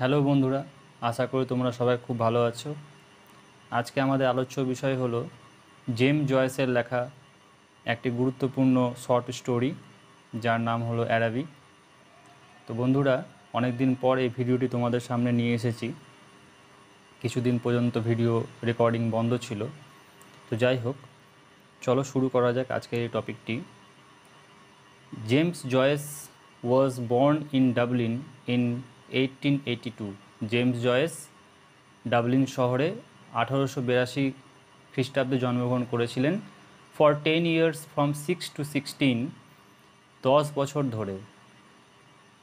Hello বন্ধুরা আশা করি তোমরা সবাই খুব ভালো আছো আজকে আমাদের আলোচ্য বিষয় হলো জেম জয়েসের লেখা একটি গুরুত্বপূর্ণ শর্ট স্টোরি যার নাম হলো অ্যারাবি তো বন্ধুরা অনেক দিন পর এই ভিডিওটি তোমাদের সামনে নিয়ে এসেছি কিছুদিন পর্যন্ত ভিডিও রেকর্ডিং বন্ধ ছিল তো যাই হোক চলো শুরু করা যাক আজকের এই টপিকটি James Joyce was born in Dublin in eighteen eighty two James Joyce Dublin শহরে আঠারোশো বিরাশি খ্রিস্টাব্দে জন্মগ্রহণ করেছিলেন for ten years from six to sixteen দশ বছর ধরে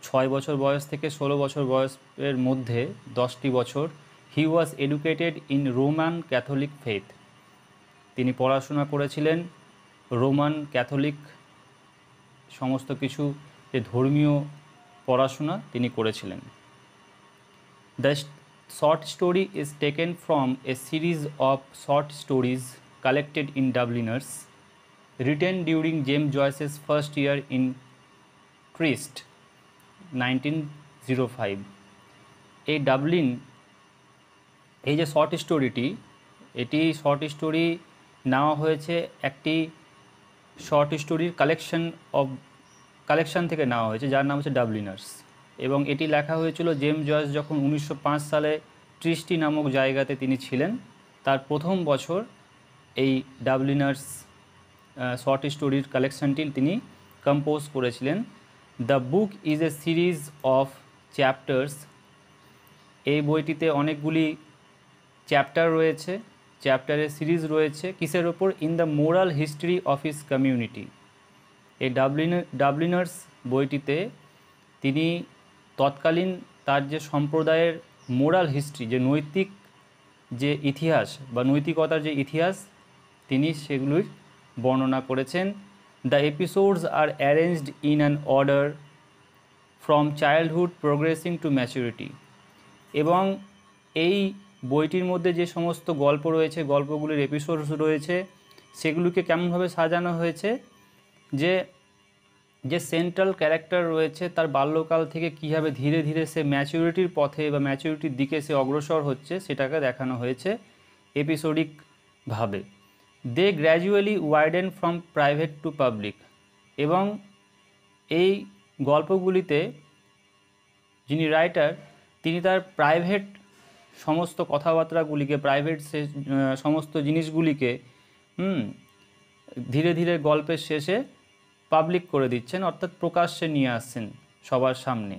ছয় বছর বয়স থেকে ষোলো বছর বয়সের মধ্যে দশটি বছর he was educated in Roman Catholic faith তিনি পড়াশোনা করেছিলেন রোমান ক্যাথলিক সমস্ত কিছু যে ধর্মীয় পড়াশোনা তিনি করেছিলেন the short story is taken from a series of short stories collected in Dubliners written during James Joyce's first year in Trieste nineteen zero five এই ডাবলিন এই যে শর্ট স্টোরিটি এটি শর্ট স্টোরি নেওয়া হয়েছে একটি শর্ট স্টোরির কালেকশন অব কালেকশন থেকে নেওয়া হয়েছে যার নাম হচ্ছে ডাবলিনার্স এবং এটি লেখা হয়েছিল জেম জয়স যখন উনিশশো সালে ত্রিশটি নামক জায়গাতে তিনি ছিলেন তার প্রথম বছর এই ডাবলিনার্স শর্ট স্টোরির কালেকশনটি তিনি কম্পোজ করেছিলেন the book is a series of chapters এই বইটিতে অনেকগুলি চ্যাপ্টার রয়েছে চ্যাপ্টারের সিরিজ রয়েছে কিসের ওপর in the moral history of his community এই ডাবলিন ডাবলিনার্স বইটিতে তিনি তৎকালীন তার যে সম্প্রদায়ের মোরাল হিস্ট্রি যে নৈতিক যে ইতিহাস বা নৈতিকতার যে ইতিহাস তিনি সেগুলির বর্ণনা করেছেন the episodes are arranged in an order from childhood progressing to maturity এবং এই বইটির মধ্যে যে সমস্ত গল্প রয়েছে গল্পগুলির এপিসোডস রয়েছে সেগুলিকে কেমনভাবে সাজানো হয়েছে যে যে সেন্ট্রাল ক্যারেক্টার রয়েছে তার বাল্যকাল থেকে কীভাবে ধীরে ধীরে সে ম্যাচুরিটির পথে বা ম্যাচিউরিটির দিকে সে অগ্রসর হচ্ছে সেটাকে দেখানো হয়েছে এপিসোডিকভাবে they gradually widen from private to public এবং এই গল্পগুলিতে যিনি রাইটার তিনি তার প্রাইভেট সমস্ত কথাবার্তাগুলিকে প্রাইভেট সে সমস্ত জিনিসগুলিকে ধীরে ধীরে গল্পের শেষে পাবলিক করে দিচ্ছেন অর্থাৎ প্রকাশ্যে নিয়ে আসছেন সবার সামনে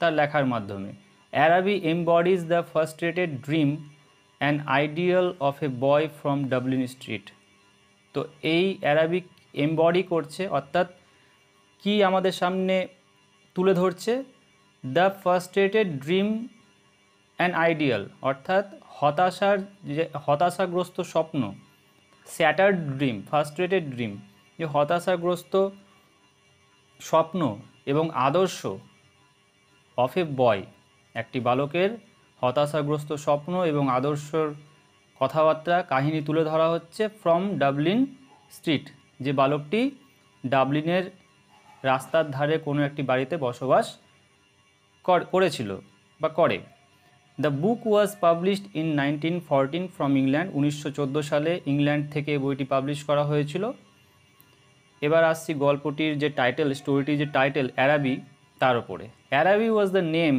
তার লেখার মাধ্যমে Araby embodies the rated dream an ideal of a boy from Dublin street তো এই অ্যারাবিক এমবডি করছে অর্থাৎ কি আমাদের সামনে তুলে ধরছে the rated dream an ideal অর্থাৎ হতাশার যে হতাশাগ্রস্ত স্বপ্ন স্যাটার্ড ড্রিম রেটেড ড্রিম যে হতাশাগ্রস্ত স্বপ্ন এবং আদর্শ অফ এ বয় একটি বালকের হতাশাগ্রস্ত স্বপ্ন এবং আদর্শর কথাবার্তা কাহিনী তুলে ধরা হচ্ছে ফ্রম ডাবলিন স্ট্রিট যে বালকটি ডাবলিনের রাস্তার ধারে কোনো একটি বাড়িতে বসবাস করেছিল বা করে the book was published in nineteen fourteen from England উনিশশো সালে ইংল্যান্ড থেকে বইটি পাবলিশ করা হয়েছিল এবার আসছি গল্পটির যে টাইটেল স্টোরিটির যে টাইটেল অ্যারাবি তার ওপরে Araby was the name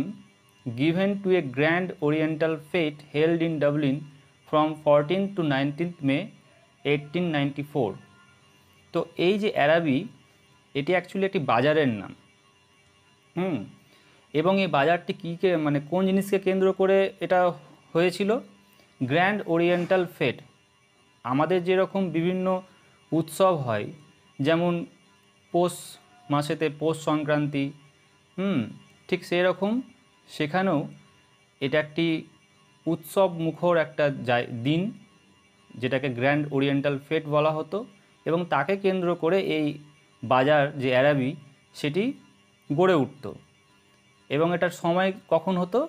given to a grand oriental fete held in Dublin from fourteen to nineteenth May eighteen ninety four তো এই যে অ্যারাবি এটি অ্যাকচুয়ালি একটি বাজারের নাম হুম এবং এই বাজারটি কী কে মানে কোন জিনিসকে কেন্দ্র করে এটা হয়েছিল গ্র্যান্ড ওরিয়েন্টাল ফেট আমাদের যেরকম বিভিন্ন উৎসব হয় যেমন পৌষ মাসেতে পৌষ সংক্রান্তি হুম ঠিক সেই রকম সেখানেও এটা একটি উৎসব মুখর একটা দিন যেটাকে গ্র্যান্ড ওরিয়েন্টাল ফেট বলা হতো এবং তাকে কেন্দ্র করে এই বাজার যে অ্যারাবি সেটি গড়ে উঠত এবং এটার সময় কখন হতো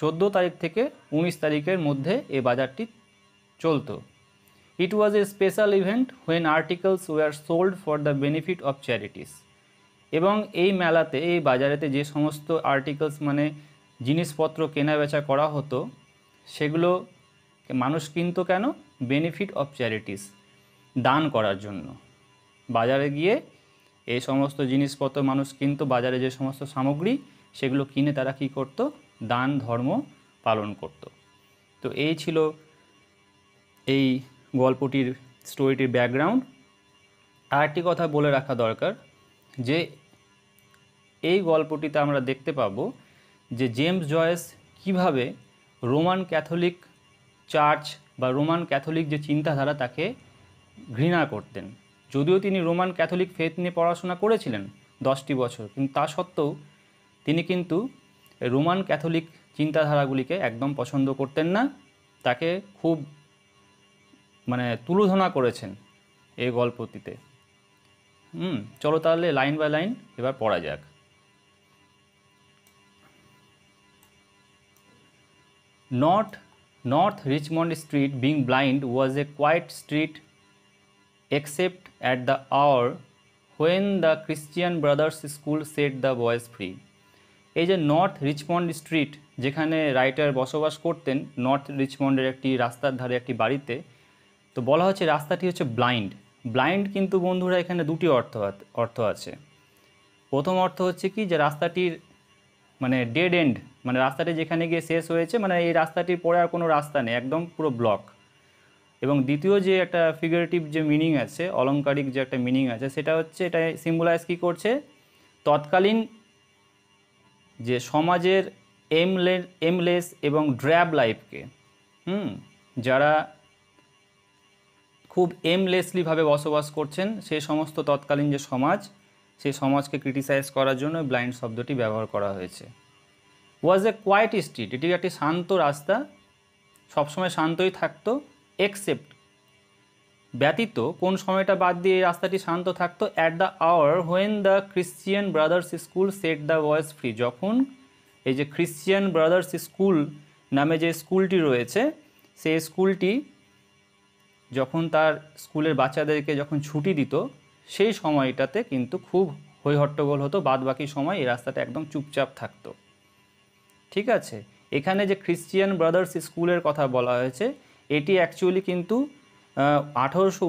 চোদ্দো তারিখ থেকে উনিশ তারিখের মধ্যে এ বাজারটি চলতো It was a special event when articles were sold for the benefit of charities. এবং এই মেলাতে এই বাজারেতে যে সমস্ত আর্টিকেলস মানে জিনিসপত্র কেনা বেচা করা হতো সেগুলো মানুষ কিনত কেন বেনিফিট অফ চ্যারিটিস দান করার জন্য বাজারে গিয়ে এই সমস্ত জিনিসপত্র মানুষ কিনত বাজারে যে সমস্ত সামগ্রী সেগুলো কিনে তারা কি করত দান ধর্ম পালন করত তো এই ছিল এই গল্পটির স্টোরিটির ব্যাকগ্রাউন্ড আর একটি কথা বলে রাখা দরকার যে এই গল্পটিতে আমরা দেখতে পাব যে জেমস জয়েস কিভাবে রোমান ক্যাথলিক চার্চ বা রোমান ক্যাথলিক যে চিন্তাধারা তাকে ঘৃণা করতেন যদিও তিনি রোমান ক্যাথলিক ফেথ নিয়ে পড়াশোনা করেছিলেন দশটি বছর কিন্তু তা সত্ত্বেও তিনি কিন্তু রোমান ক্যাথলিক চিন্তাধারাগুলিকে একদম পছন্দ করতেন না তাকে খুব মানে তুলোধনা করেছেন এই গল্পটিতে হুম চলো তাহলে লাইন বাই লাইন এবার পড়া যাক North North Richmond Street being blind was a quiet street except at the hour when the Christian Brothers school set the boys free এই যে নর্থ রিচমন্ড স্ট্রিট যেখানে রাইটার বসবাস করতেন নর্থ রিচমন্ডের একটি রাস্তার ধারে একটি বাড়িতে তো বলা হচ্ছে রাস্তাটি হচ্ছে ব্লাইন্ড ব্লাইন্ড কিন্তু বন্ধুরা এখানে দুটি অর্থ অর্থ আছে প্রথম অর্থ হচ্ছে কি যে রাস্তাটির মানে ডেড এন্ড মানে রাস্তাটি যেখানে গিয়ে শেষ হয়েছে মানে এই রাস্তাটির পরে আর কোনো রাস্তা নেই একদম পুরো ব্লক এবং দ্বিতীয় যে একটা ফিগারেটিভ যে মিনিং আছে অলঙ্কারিক যে একটা মিনিং আছে সেটা হচ্ছে এটা সিম্বলাইজ কী করছে তৎকালীন যে সমাজের এমলে এমলেস এবং ড্র্যাব লাইফকে হুম যারা খুব এমলেসলিভাবে বসবাস করছেন সে সমস্ত তৎকালীন যে সমাজ সে সমাজকে ক্রিটিসাইজ করার জন্য ব্লাইন্ড শব্দটি ব্যবহার করা হয়েছে ওয়াজ এ কোয়াইট স্ট্রিট এটি একটি শান্ত রাস্তা সবসময় শান্তই থাকতো এক্সেপ্ট ব্যতীত কোন সময়টা বাদ দিয়ে এই রাস্তাটি শান্ত থাকতো at the hour when the Christian Brothers school set the boys free যখন এই যে ক্রিশ্চিয়ান ব্রাদার্স স্কুল নামে যে স্কুলটি রয়েছে সেই স্কুলটি যখন তার স্কুলের বাচ্চাদেরকে যখন ছুটি দিত সেই সময়টাতে কিন্তু খুব হৈ হট্টগোল হতো বাদ বাকি সময় এই রাস্তাটা একদম চুপচাপ থাকতো ঠিক আছে এখানে যে খ্রিস্টিয়ান ব্রাদার্স স্কুলের কথা বলা হয়েছে এটি অ্যাকচুয়ালি কিন্তু আঠারোশো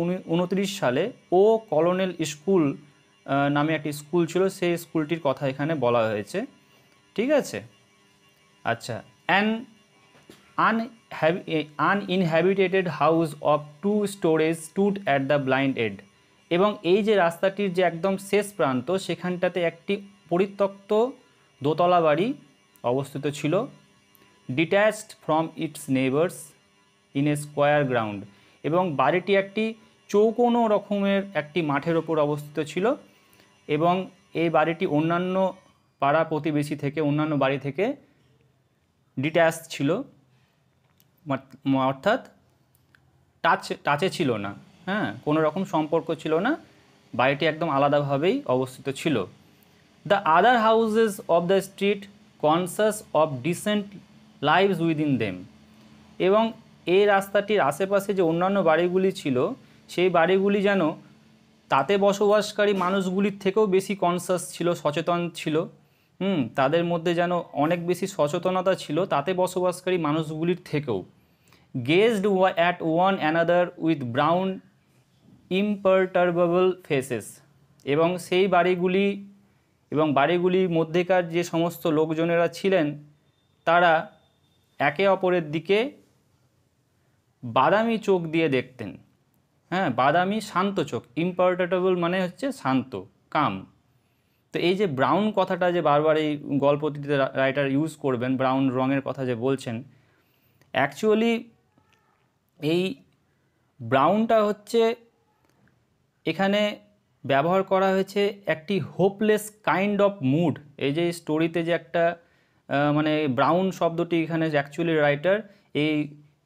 সালে ও কলোনেল স্কুল নামে একটি স্কুল ছিল সেই স্কুলটির কথা এখানে বলা হয়েছে ঠিক আছে আচ্ছা and uninhabited house of two storeys stood at the blind end এবং এই যে রাস্তাটির যে একদম শেষ প্রান্ত সেখানটাতে একটি পরিত্যক্ত দোতলা বাড়ি অবস্থিত ছিল detached from its neighbours in a square ground এবং বাড়িটি একটি চৌকোনো রকমের একটি মাঠের ওপর অবস্থিত ছিল এবং এই বাড়িটি অন্যান্য পাড়া প্রতিবেশী থেকে অন্যান্য বাড়ি থেকে ডিট্যাচ ছিল অর্থাৎ টাচ টাচে ছিল না হ্যাঁ কোনো রকম সম্পর্ক ছিল না বাড়িটি একদম আলাদাভাবেই অবস্থিত ছিল the other houses of the street conscious of decent lives within them এবং এই রাস্তাটির আশেপাশে যে অন্যান্য বাড়িগুলি ছিল সেই বাড়িগুলি যেন তাতে বসবাসকারী মানুষগুলির থেকেও বেশি কনসাস ছিল সচেতন ছিল হুম তাদের মধ্যে যেন অনেক বেশি সচেতনতা ছিল তাতে বসবাসকারী মানুষগুলির থেকেও gazed at one another with brown imperturbable faces এবং সেই বাড়িগুলি এবং বাড়িগুলির মধ্যেকার যে সমস্ত লোকজনেরা ছিলেন তারা একে অপরের দিকে বাদামি চোখ দিয়ে দেখতেন হ্যাঁ বাদামি শান্ত চোখ ইম্পার্টেটেবল মানে হচ্ছে শান্ত কাম তো এই যে ব্রাউন কথাটা যে বারবার এই গল্পটিতে রাইটার ইউজ করবেন ব্রাউন রঙের কথা যে বলছেন অ্যাকচুয়ালি এই ব্রাউনটা হচ্ছে এখানে ব্যবহার করা হয়েছে একটি হোপলেস কাইন্ড অফ মুড এই যে স্টোরিতে যে একটা মানে ব্রাউন শব্দটি এখানে অ্যাকচুয়ালি রাইটার এই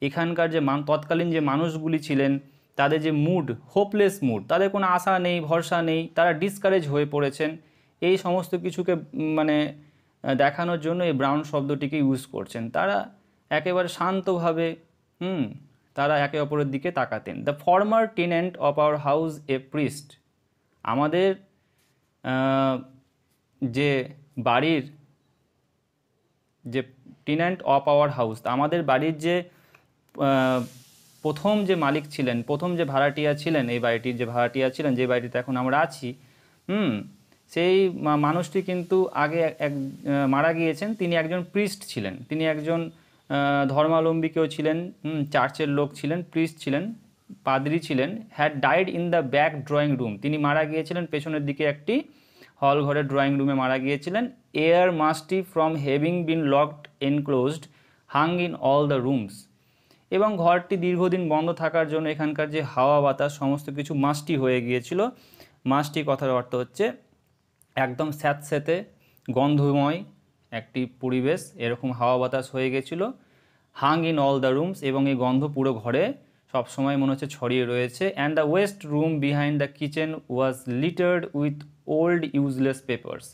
এখানকার যে তৎকালীন যে মানুষগুলি ছিলেন তাদের যে মুড হোপলেস মুড তাদের কোনো আশা নেই ভরসা নেই তারা ডিসকারেজ হয়ে পড়েছেন এই সমস্ত কিছুকে মানে দেখানোর জন্য এই ব্রাউন শব্দটিকে ইউজ করছেন তারা একেবারে শান্তভাবে হুম তারা একে অপরের দিকে তাকাতেন the former tenant of our house a priest আমাদের যে বাড়ির যে টেনেন্ট অফ আওয়ার হাউস আমাদের বাড়ির যে প্রথম যে মালিক ছিলেন প্রথম যে ভাড়াটিয়া ছিলেন এই বাড়িটির যে ভাড়াটিয়া ছিলেন যে বাড়িতে এখন আমরা আছি হুম সেই মানুষটি কিন্তু আগে এক মারা গিয়েছেন তিনি একজন প্রিস্ট ছিলেন তিনি একজন ধর্মাবলম্বী কেউ ছিলেন চার্চের লোক ছিলেন প্রিস্ট ছিলেন পাদ্রি ছিলেন had died in the back drawing room তিনি মারা গিয়েছিলেন পেছনের দিকে একটি হল ঘরের ড্রয়িং রুমে মারা গিয়েছিলেন air musty from having been locked enclosed hung in all the rooms এবং ঘরটি দীর্ঘদিন বন্ধ থাকার জন্য এখানকার যে হাওয়া বাতাস সমস্ত কিছু মাস্টি হয়ে গিয়েছিল মাস্টি কথার অর্থ হচ্ছে একদম স্যাঁতস্যাঁতে গন্ধময় একটি পরিবেশ এরকম হাওয়া বাতাস হয়ে গেছিলো হাং ইন অল দ্য রুমস এবং এই গন্ধ পুরো ঘরে সবসময় মনে হচ্ছে ছড়িয়ে রয়েছে and the waste room behind the kitchen was littered with old useless papers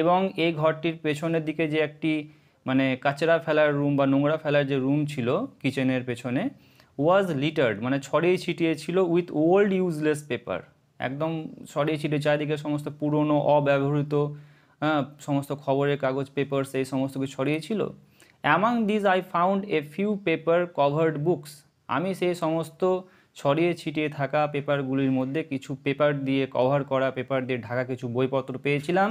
এবং এই ঘরটির পেছনের দিকে যে একটি মানে কাচরা ফেলার রুম বা নোংরা ফেলার যে রুম ছিল কিচেনের পেছনে ওয়াজ লিটার্ড মানে ছড়িয়ে ছিটিয়ে ছিল উইথ ওল্ড ইউজলেস পেপার একদম সরিয়ে ছিটে চারিদিকে সমস্ত পুরনো অব্যবহৃত হ্যাঁ, সমস্ত খবরের কাগজ পেপার সেই সমস্ত কিছু ছড়িয়েছিল among this I found a few paper covered books আমি সেই সমস্ত ছড়িয়ে ছিটিয়ে থাকা পেপারগুলির মধ্যে কিছু পেপার দিয়ে কভার করা পেপার দিয়ে ঢাকা কিছু বইপত্র পেয়েছিলাম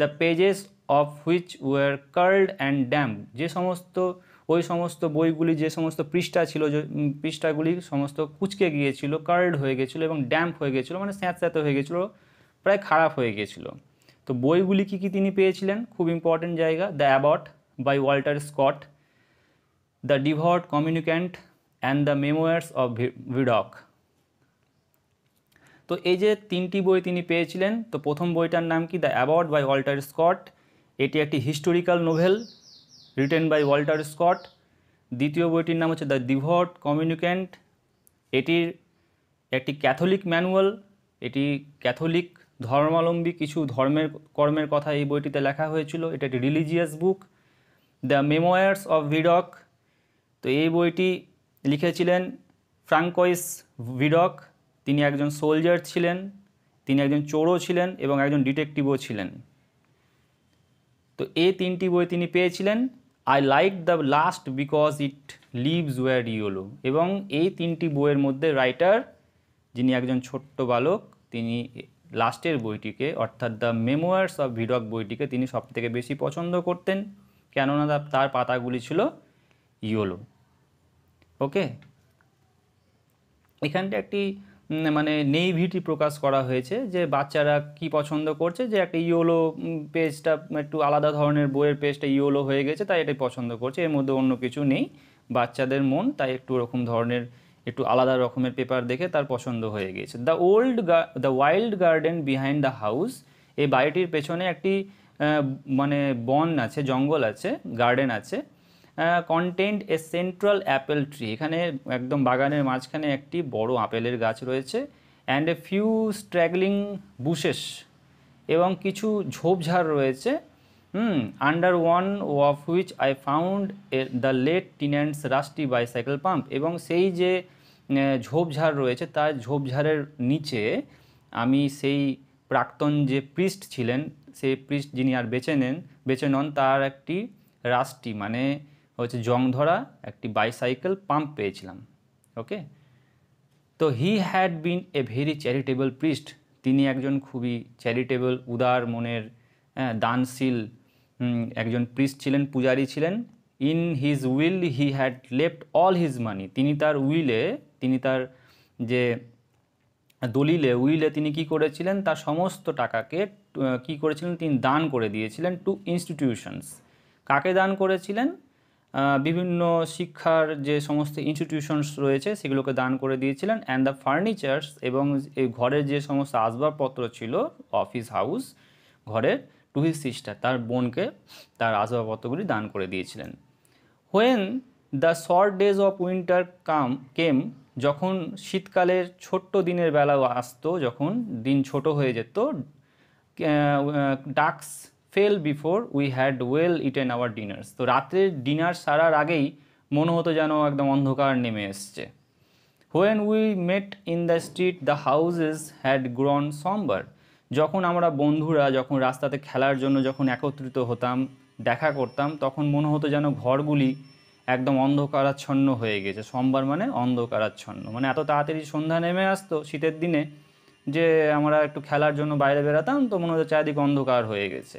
the pages of which were curled and damp যে সমস্ত ওই সমস্ত বইগুলি যে সমস্ত পৃষ্ঠা ছিল যে পৃষ্ঠাগুলি সমস্ত কুচকে গিয়েছিল কার্ড হয়ে গেছিলো এবং ড্যাম্প হয়ে গেছিলো মানে স্যাঁতস্যাঁতে হয়ে গেছিলো প্রায় খারাপ হয়ে গিয়েছিল তো বইগুলি কী কী তিনি পেয়েছিলেন খুব ইম্পর্টেন্ট জায়গা the Abbot by Walter Scott the Devout Communicant and the memoirs of Vidocq তো এই যে তিনটি বই তিনি পেয়েছিলেন তো প্রথম বইটার নাম কি the Abbot by Walter Scott এটি একটি historical novel written by Walter Scott দ্বিতীয় বইটির নাম হচ্ছে দ্য ডিভট কমিউনিকেন্ট এটির একটি ক্যাথলিক ম্যানুয়াল এটি ক্যাথলিক ধর্মাবলম্বী কিছু ধর্মের কর্মের কথা এই বইটিতে লেখা হয়েছিল এটা একটি religious book the memoirs of Vidocq তো এই বইটি লিখেছিলেন ফ্রাঙ্কোয়েস ভিডক তিনি একজন সোলজার ছিলেন তিনি একজন চোরও ছিলেন এবং একজন ডিটেকটিভও ছিলেন তো এই তিনটি বই তিনি পেয়েছিলেন I like the last because it leaves were yellow এবং এই তিনটি বইয়ের মধ্যে রাইটার যিনি একজন ছোট্ট বালক তিনি লাস্টের বইটিকে অর্থাৎ দ্য মেমোয়ার্স অফ ভিডক বইটিকে তিনি সবথেকে বেশি পছন্দ করতেন কেননা তার পাতাগুলি ছিল ইয়োলো ওকে এখানটা একটি মানে নেইভিটি প্রকাশ করা হয়েছে যে বাচ্চারা কি পছন্দ করছে যে একটা ইয়োলো পেজটা একটু আলাদা ধরনের বইয়ের পেজটা ইয়োলো হয়ে গেছে তাই এটাই পছন্দ করছে এর মধ্যে অন্য কিছু নেই বাচ্চাদের মন তাই একটু ওরকম ধরনের একটু আলাদা রকমের পেপার দেখে তার পছন্দ হয়ে গেছে the old the wild garden behind the house এই বাড়িটির পেছনে একটি মানে বন আছে জঙ্গল আছে গার্ডেন আছে contained a central apple tree এখানে একদম বাগানের মাঝখানে একটি বড় আপেলের গাছ রয়েছে and a few straggling bushes এবং কিছু ঝোপঝাড় রয়েছে hmm under one of which I found the late tenant's rusty bicycle pump এবং সেই যে ঝোপঝাড় রয়েছে তার ঝোপঝাড়ের নিচে আমি সেই প্রাক্তন যে পৃষ্ঠ ছিলেন সেই পৃষ্ঠ যিনি আর বেছে নেন বেছে নন তার একটি রাস্টি মানে হচ্ছে জং ধরা একটি বাইসাইকেল পাম্প পেয়েছিলাম ওকে তো he had been a very charitable priest তিনি একজন খুবই চ্যারিটেবল উদার মনের হ্যাঁ, দানশীল একজন প্রিস্ট ছিলেন পূজারী ছিলেন in his will he had left all his money তিনি তার উইলে তিনি তার যে দলিলে উইলে তিনি কি করেছিলেন তার সমস্ত টাকাকে কি করেছিলেন তিনি দান করে দিয়েছিলেন টু ইনস্টিটিউশনস কাকে দান করেছিলেন বিভিন্ন শিক্ষার যে সমস্ত ইনস্টিটিউশনস রয়েছে সেগুলোকে দান করে দিয়েছিলেন অ্যান্ড দ্য ফার্নিচার্স এবং ঘরের যে সমস্ত আসবাবপত্র ছিল অফিস হাউস ঘরের টু হিজ সিস্টার তার বোনকে তার আসবাবপত্রগুলি দান করে দিয়েছিলেন when the short days of winter come came যখন শীতকালের ছোট্ট দিনের বেলা আসতো যখন দিন ছোট হয়ে যেত ডাক্স fell before we had well eaten our dinners তো রাত্রের ডিনার সারার আগেই মনে হতো যেন একদম অন্ধকার নেমে এসছে when we met in the street the houses had grown sombre যখন আমরা বন্ধুরা যখন রাস্তাতে খেলার জন্য যখন একত্রিত হতাম দেখা করতাম তখন মনে হতো যেন ঘরগুলি একদম অন্ধকারাচ্ছন্ন হয়ে গেছে সোমবার মানে অন্ধকারাচ্ছন্ন মানে এত তাড়াতাড়ি সন্ধ্যা নেমে আসতো শীতের দিনে যে আমরা একটু খেলার জন্য বাইরে বেরাতাম তো মনে হতো চারিদিক অন্ধকার হয়ে গেছে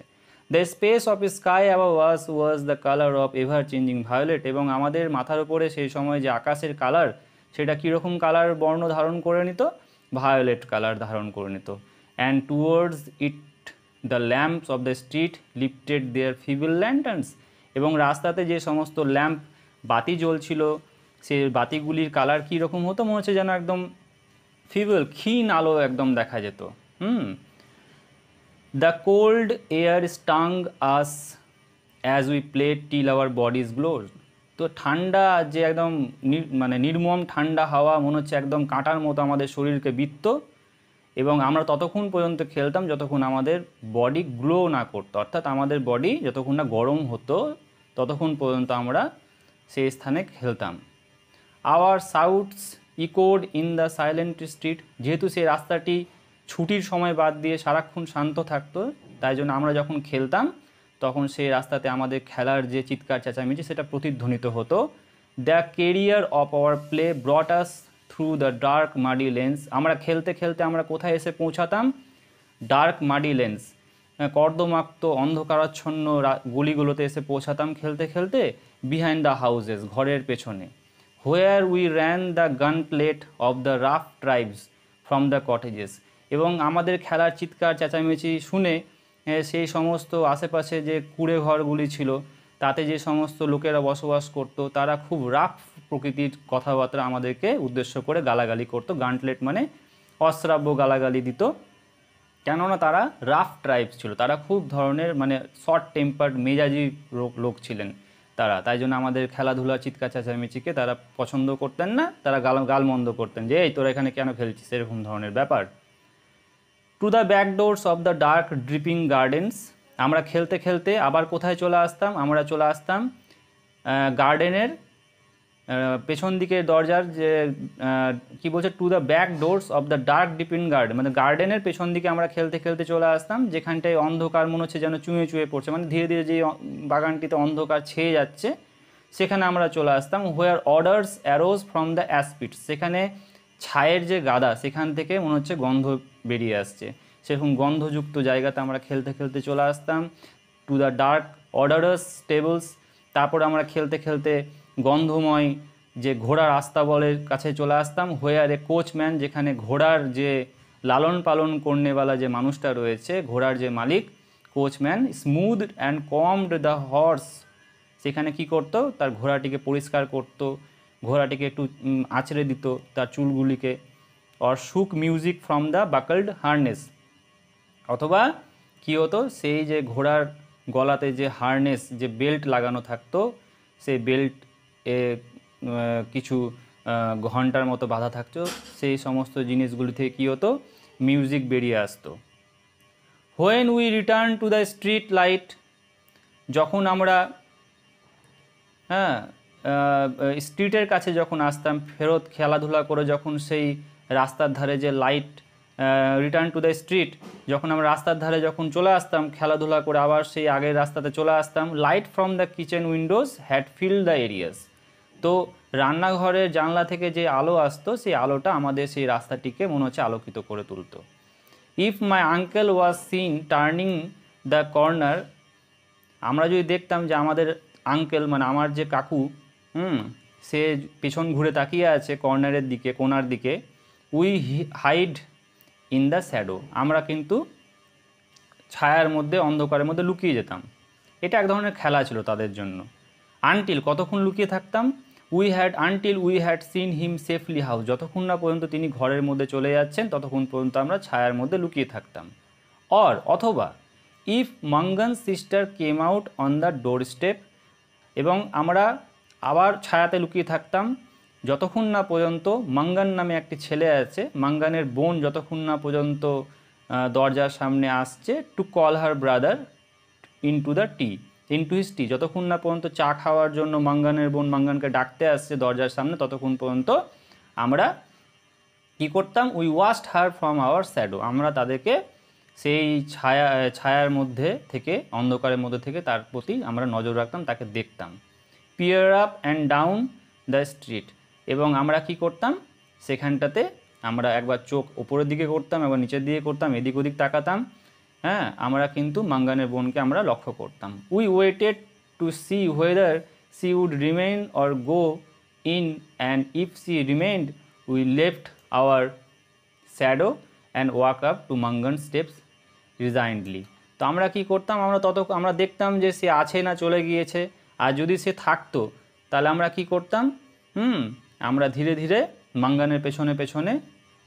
the space of sky above was was the colour of ever changing violet এবং আমাদের মাথার উপরে সেই সময় যে আকাশের কালার সেটা কীরকম কালার বর্ণ ধারণ করে নিত ভায়োলেট কালার ধারণ করে নিত and towards it the lamps of the street lifted their feeble lanterns এবং রাস্তাতে যে সমস্ত ল্যাম্প বাতি জ্বলছিল সে বাতিগুলির কালার কীরকম হতো মনে হচ্ছে যেন একদম ফিবল ক্ষীণ আলো একদম দেখা যেত hmm the cold air stung us as we play till our bodies glowed তো ঠান্ডা যে একদম মানে নির্মম ঠান্ডা হাওয়া মনে হচ্ছে একদম কাঁটার মতো আমাদের শরীরকে বিত্ত এবং আমরা ততক্ষণ পর্যন্ত খেলতাম যতক্ষণ আমাদের বডি গ্লো না করতো অর্থাৎ আমাদের বডি যতক্ষণ না গরম হতো ততক্ষণ পর্যন্ত আমরা সেই স্থানে খেলতাম our shouts echoed in the silent street যেহেতু সেই রাস্তাটি ছুটির সময় বাদ দিয়ে সারাক্ষণ শান্ত থাকতো তাই জন্য আমরা যখন খেলতাম তখন সেই রাস্তাতে আমাদের খেলার যে চিৎকার চেঁচামেচি সেটা প্রতিধ্বনিত হতো the career of our play brought us through the dark muddy lanes আমরা খেলতে খেলতে আমরা কোথায় এসে পৌঁছাতাম ডার্ক মাডি লেন্স কর্দমাক্ত অন্ধকারাচ্ছন্ন গলিগুলোতে এসে পৌঁছাতাম খেলতে খেলতে বিহাইন্ড দ্য হাউজেস ঘরের পেছনে where we ran the gauntlet of the rough tribes from the cottages এবং আমাদের খেলার চিৎকার চেঁচামেচি শুনে সেই সমস্ত আশেপাশে যে কুড়ে ঘরগুলি ছিল তাতে যে সমস্ত লোকেরা বসবাস করত তারা খুব রাফ প্রকৃতির কথাবার্তা আমাদেরকে উদ্দেশ্য করে গালাগালি করত গান্টলেট মানে অশ্রাব্য গালাগালি দিত কেননা তারা রাফ ট্রাইব ছিল তারা খুব ধরনের মানে শর্ট টেম্পার্ড মেজাজি লোক ছিলেন তারা তাই জন্য আমাদের খেলাধুলা চিৎকার চেঁচামেচিকে তারা পছন্দ করতেন না তারা গাল গালমন্দ করতেন যে এই তোরা এখানে কেন খেলছিস এরকম ধরনের ব্যাপার to the back doors of the dark dripping gardens আমরা খেলতে খেলতে আবার কোথায় চলে আসতাম আমরা চলে আসতাম গার্ডেনের পেছন দিকে দরজার যে কি বলছে to the back doors of the dark dripping garden মানে গার্ডেনের পেছন দিকে আমরা খেলতে খেলতে চলে আসতাম যেখানটায় অন্ধকার মনে হচ্ছে যেন চুঁয়ে চুঁয়ে পড়ছে মানে ধীরে ধীরে যে বাগানটিতে অন্ধকার ছেয়ে যাচ্ছে সেখানে আমরা চলে আসতাম where odours arose from the ashpits সেখানে ছায়ের যে গাদা সেখান থেকে মনে হচ্ছে গন্ধ বেরিয়ে আসছে সেরকম গন্ধযুক্ত জায়গাতে আমরা খেলতে খেলতে চলে আসতাম to the dark odorous stables তারপর আমরা খেলতে খেলতে গন্ধময় যে ঘোড়ার আস্তাবলের কাছে চলে আসতাম হোয়ার এ কোচম্যান যেখানে ঘোড়ার যে লালন পালন করনেওয়ালা যে মানুষটা রয়েছে ঘোড়ার যে মালিক coachman smooth and combed the horse সেখানে কি করত তার ঘোড়াটিকে পরিষ্কার করত ঘোড়াটিকে একটু আছড়ে দিত তার চুলগুলিকে or shook music from the buckled harness অথবা কী হতো সেই যে ঘোড়ার গলাতে যে হার্নেস যে বেল্ট লাগানো থাকতো সেই বেল্ট এ কিছু ঘন্টার মতো বাধা থাকতো সেই সমস্ত জিনিসগুলি থেকে কী হতো মিউজিক বেরিয়ে আসতো when we return to the street light যখন আমরা হ্যাঁ স্ট্রিটের কাছে যখন আসতাম ফেরত খেলাধুলা করে যখন সেই রাস্তার ধারে যে light return to the street যখন আমরা রাস্তার ধারে যখন চলে আসতাম খেলাধুলা করে আবার সেই আগের রাস্তাতে চলে আসতাম light from the kitchen windows had fill the areas তো রান্নাঘরের জানলা থেকে যে আলো আসতো সেই আলোটা আমাদের সেই রাস্তাটিকে মনে হচ্ছে আলোকিত করে তুলত if my uncle was seen turning the corner আমরা যদি দেখতাম যে আমাদের আঙ্কেল মানে আমার যে কাকু হুম সে পেছন ঘুরে তাকিয়ে আছে কর্নারের দিকে কোনার দিকে we hide in the shadow আমরা কিন্তু ছায়ার মধ্যে অন্ধকারের মধ্যে লুকিয়ে যেতাম এটা এক ধরনের খেলা ছিল তাদের জন্য আনটিল কতক্ষণ লুকিয়ে থাকতাম we had until we had seen him safely house যতক্ষণ না পর্যন্ত তিনি ঘরের মধ্যে চলে যাচ্ছেন ততক্ষণ পর্যন্ত আমরা ছায়ার মধ্যে লুকিয়ে থাকতাম অর অথবা if Mangan sister came out on the door step এবং আমরা আবার ছায়াতে লুকিয়ে থাকতাম যতক্ষণ না পর্যন্ত মাঙ্গান নামে একটি ছেলে আছে মাঙ্গানের বোন যতক্ষণ না পর্যন্ত দরজার সামনে আসছে to call her brother in two the tea in to his tea যতক্ষণ না পর্যন্ত চা খাওয়ার জন্য মাঙ্গানের বোন মাঙ্গানকে ডাকতে আসছে দরজার সামনে ততক্ষণ পর্যন্ত আমরা কি করতাম we watched her from our shadow আমরা তাদেরকে সেই ছায়া ছায়ার মধ্যে থেকে অন্ধকারের মধ্যে থেকে তার প্রতি আমরা নজর রাখতাম তাকে দেখতাম peer up and down the street এবং আমরা কি করতাম সেখানটাতে আমরা একবার চোখ ওপরের দিকে করতাম এবং নিচের দিকে করতাম এদিক ওদিক তাকাতাম হ্যাঁ আমরা কিন্তু মাঙ্গানের বোনকে আমরা লক্ষ্য করতাম we waited to see whether she would remain or go in and if she remained we left our shadow and walk up to Mangan steps resignedly তো আমরা কি করতাম আমরা তত আমরা দেখতাম যে সে আছে না চলে গিয়েছে আর যদি সে থাকতো তাহলে আমরা কি করতাম হুম আমরা ধীরে ধীরে মাঙ্গানের পেছনে পেছনে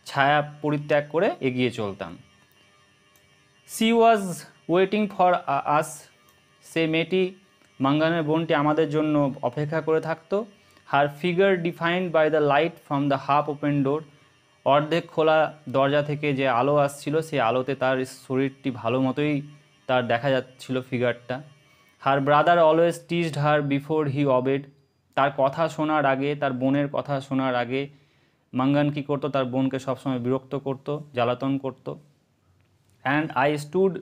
ছায়া পরিত্যাগ করে এগিয়ে চলতাম she was waiting for us সে মেয়েটি মাঙ্গানের বোনটি আমাদের জন্য অপেক্ষা করে থাকতো her figure defined by the light from the half open door অর্ধেক খোলা দরজা থেকে যে আলো আসছিল সেই আলোতে তার শরীরটি ভালো মতোই তার দেখা যাচ্ছিল ফিগারটা her brother always teased her before he obeyed তার কথা শোনার আগে তার বোনের কথা শোনার আগে মাঙ্গান কী করতো তার বোনকে সবসময় বিরক্ত করত জ্বালাতন করত and I stood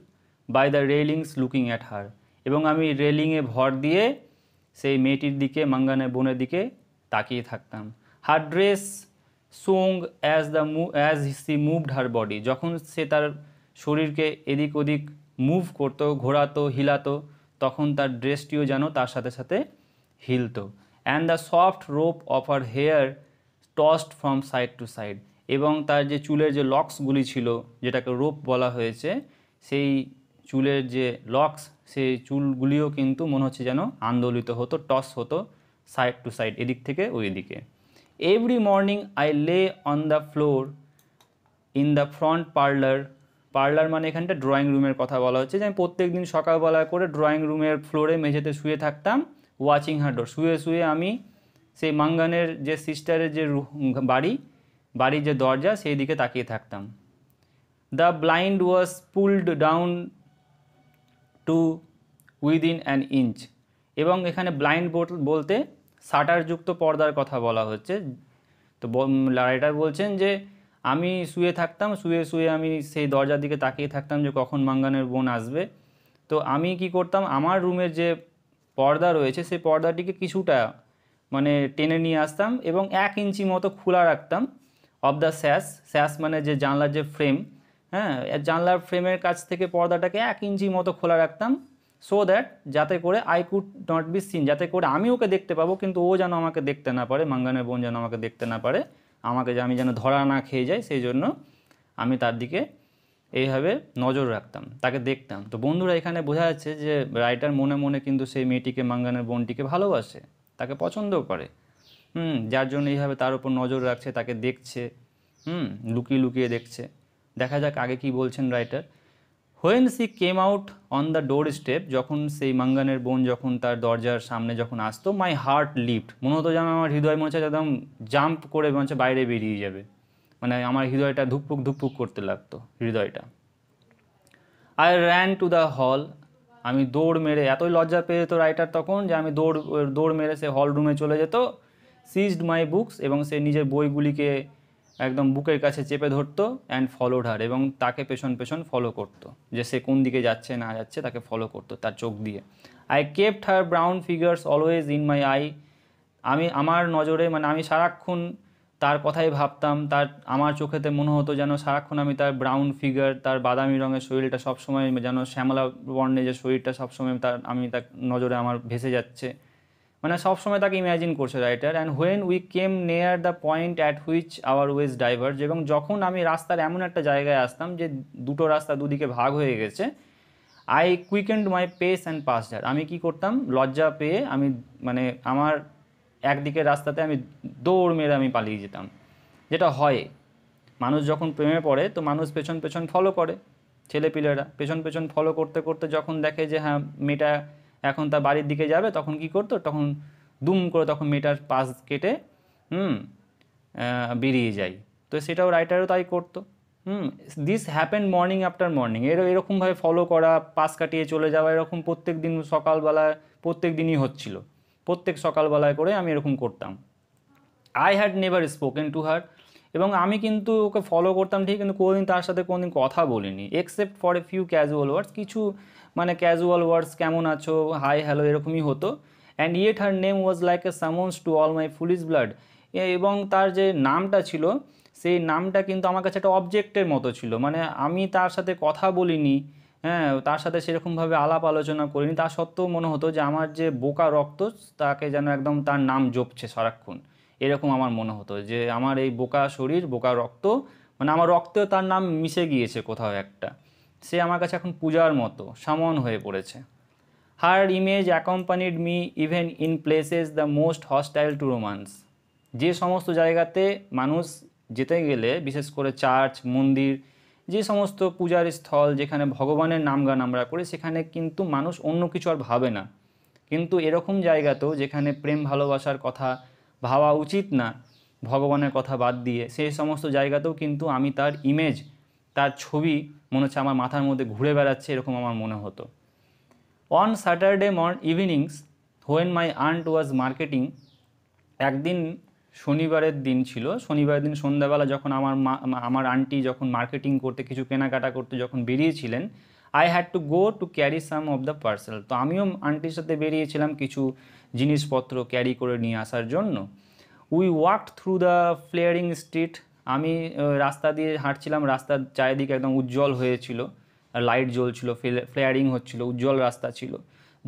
by the railings looking at her এবং আমি রেলিংয়ে ভর দিয়ে সেই মেয়েটির দিকে মাঙ্গানের বোনের দিকে তাকিয়ে থাকতাম her dress swung as the মু as she moved her body যখন সে তার শরীরকে এদিক ওদিক মুভ করতো ঘোরাতো হিলাতো তখন তার ড্রেসটিও যেন তার সাথে সাথে হিলতো and the soft rope of her hair tossed from side to side এবং তার যে চুলের যে লক্সগুলি ছিল যেটাকে রোপ বলা হয়েছে সেই চুলের যে লক্স সেই চুলগুলিও কিন্তু মনে হচ্ছে যেন আন্দোলিত হতো টস হতো সাইড টু সাইড এদিক থেকে ওই দিকে every morning I lay on the floor in the front parlour parlour মানে এখানটা ড্রয়িং রুমের কথা বলা হচ্ছে যে আমি প্রত্যেক দিন সকালবেলা করে ড্রয়িং রুমের ফ্লোরে মেঝেতে শুয়ে থাকতাম ওয়াচিং হার ডোর শুয়ে শুয়ে আমি সেই মাঙ্গানের যে সিস্টারের যে বাড়ি বাড়ির যে দরজা সেই দিকে তাকিয়ে থাকতাম the blind was pulled down to within an inch এবং এখানে ব্লাইন্ড বলতে শাটারযুক্ত পর্দার কথা বলা হচ্ছে তো রাইটার বলছেন যে আমি শুয়ে থাকতাম শুয়ে শুয়ে আমি সেই দরজার দিকে তাকিয়ে থাকতাম যে কখন মাঙ্গানের বোন আসবে তো আমি কি করতাম আমার রুমের যে পর্দা রয়েছে সেই পর্দাটিকে কিছুটা মানে টেনে নিয়ে আসতাম এবং এক ইঞ্চি মতো খোলা রাখতাম অফ দ্য স্যাস স্যাস মানে যে জানলার যে ফ্রেম হ্যাঁ জানলার ফ্রেমের কাছ থেকে পর্দাটাকে এক ইঞ্চি মতো খোলা রাখতাম সো দ্যাট যাতে করে I could not be seen যাতে করে আমি ওকে দেখতে পাবো কিন্তু ও যেন আমাকে দেখতে না পারে মাঙ্গানের বোন যেন আমাকে দেখতে না পারে আমাকে আমি যেন ধরা না খেয়ে যাই সেই জন্য আমি তার দিকে এইভাবে নজর রাখতাম তাকে দেখতাম তো বন্ধুরা এখানে বোঝা যাচ্ছে যে রাইটার মনে মনে কিন্তু সেই মেয়েটিকে মাঙ্গানের বোনটিকে ভালোবাসে তাকে পছন্দ করে হুম যার জন্য এইভাবে তার উপর নজর রাখছে তাকে দেখছে হুম লুকিয়ে লুকিয়ে দেখছে দেখা যাক আগে কি বলছেন writer when she came out on the door step যখন সেই মাঙ্গানের বোন যখন তার দরজার সামনে যখন আসতো মাই হার্ট লিফ্ট মনে হতো যেন আমার হৃদয় মনে হচ্ছে একদম জাম্প করে মনে হচ্ছে বাইরে বেরিয়ে যাবে মানে আমার হৃদয়টা ধুকপুক ধুকপুক করতে লাগতো হৃদয়টা I ran to the hall আমি দৌড় মেরে এতই লজ্জা পেয়ে যেত রাইটার তখন যে আমি দৌড় দৌড় মেরে সে হল রুমে চলে যেত সিজড মাই বুকস এবং সে নিজের বইগুলিকে একদম বুকের কাছে চেপে ধরতো অ্যান্ড ফলোড হার এবং তাকে পেছন পেছন ফলো করতো যে সে কোন দিকে যাচ্ছে না যাচ্ছে তাকে ফলো করতো তার চোখ দিয়ে I kept her brown figures always in my eye আমি আমার নজরে মানে আমি সারাক্ষণ তার কথাই ভাবতাম তার আমার চোখেতে মনে হতো যেন সারাক্ষণ আমি তার ব্রাউন ফিগার তার বাদামি রঙের শরীরটা সবসময় যেন শ্যামলা বর্ণে যে শরীরটা সবসময় তার আমি তার নজরে আমার ভেসে যাচ্ছে মানে সবসময় তাকে ইম্যাজিন করছে writer and when we came near the point at which our ways diverged এবং যখন আমি রাস্তার এমন একটা জায়গায় আসতাম যে দুটো রাস্তা দুদিকে ভাগ হয়ে গেছে I quickened my pace and pass আমি কি করতাম লজ্জা পেয়ে আমি মানে আমার একদিকের রাস্তাতে আমি দৌড় মেরে আমি পালিয়ে যেতাম যেটা হয় মানুষ যখন প্রেমে পড়ে তো মানুষ পেছন পেছন ফলো করে ছেলেপিলেরা পেছন পেছন ফলো করতে করতে যখন দেখে যে হ্যাঁ মেয়েটা এখন তার বাড়ির দিকে যাবে তখন কি করতো তখন দুম করে তখন মেয়েটার পাশ কেটে হুম বেরিয়ে যায় তো সেটাও রাইটারও তাই করতো hmm this happen morning after morning এর এরকমভাবে ফলো করা পাশ কাটিয়ে চলে যাওয়া এরকম প্রত্যেক দিন সকালবেলা প্রত্যেক দিনই হচ্ছিলো প্রত্যেক সকালবেলায় করে আমি এরকম করতাম I had never spoken to her এবং আমি কিন্তু ওকে ফলো করতাম ঠিক কিন্তু কোনোদিন তার সাথে কোনোদিন কথা বলিনি except for a few casual words কিছু মানে ক্যাজুয়াল ওয়ার্ডস কেমন আছো হাই হ্যালো এরকমই হতো and yet her name was like a summons to all my foolish blood এবং তার যে নামটা ছিল সেই নামটা কিন্তু আমার কাছে একটা অবজেক্টের মতো ছিল মানে আমি তার সাথে কথা বলিনি হ্যাঁ তার সাথে সেরকমভাবে আলাপ আলোচনা করিনি তা সত্ত্বেও মনে হতো যে আমার যে বোকা রক্ত তাকে যেন একদম তার নাম জপছে সারাক্ষণ এরকম আমার মনে হতো যে আমার এই বোকা শরীর বোকা রক্ত মানে আমার রক্তেও তার নাম মিশে গিয়েছে কোথাও একটা সে আমার কাছে এখন পূজার মতো সামন হয়ে পড়েছে her image accompanied me even in places the most hostile to romance যে সমস্ত জায়গাতে মানুষ যেতে গেলে বিশেষ করে চার্চ মন্দির যে সমস্ত পূজার স্থল যেখানে ভগবানের নামগান আমরা করি সেখানে কিন্তু মানুষ অন্য কিছু আর ভাবে না কিন্তু এরকম জায়গা তো যেখানে প্রেম ভালোবাসার কথা ভাবা উচিত না ভগবানের কথা বাদ দিয়ে সেই সমস্ত জায়গাতেও কিন্তু আমি তার ইমেজ তার ছবি মনে হচ্ছে আমার মাথার মধ্যে ঘুরে বেড়াচ্ছে এরকম আমার মনে হতো on Saturday morn evenings when my aunt was marketing একদিন শনিবারের দিন ছিল শনিবারের দিন সন্ধ্যাবেলা যখন আমার মা আমার আন্টি যখন মার্কেটিং করতে কিছু কেনাকাটা করতে যখন বেরিয়েছিলেন I had to go to carry some of the parcel তো আমিও আন্টির সাথে বেরিয়েছিলাম কিছু জিনিসপত্র ক্যারি করে নিয়ে আসার জন্য we walk through the flaring street আমি রাস্তা দিয়ে হাঁটছিলাম রাস্তার চারিদিকে একদম উজ্জ্বল হয়েছিল লাইট জ্বলছিল ফ্লেয়ারিং হচ্ছিল উজ্জ্বল রাস্তা ছিল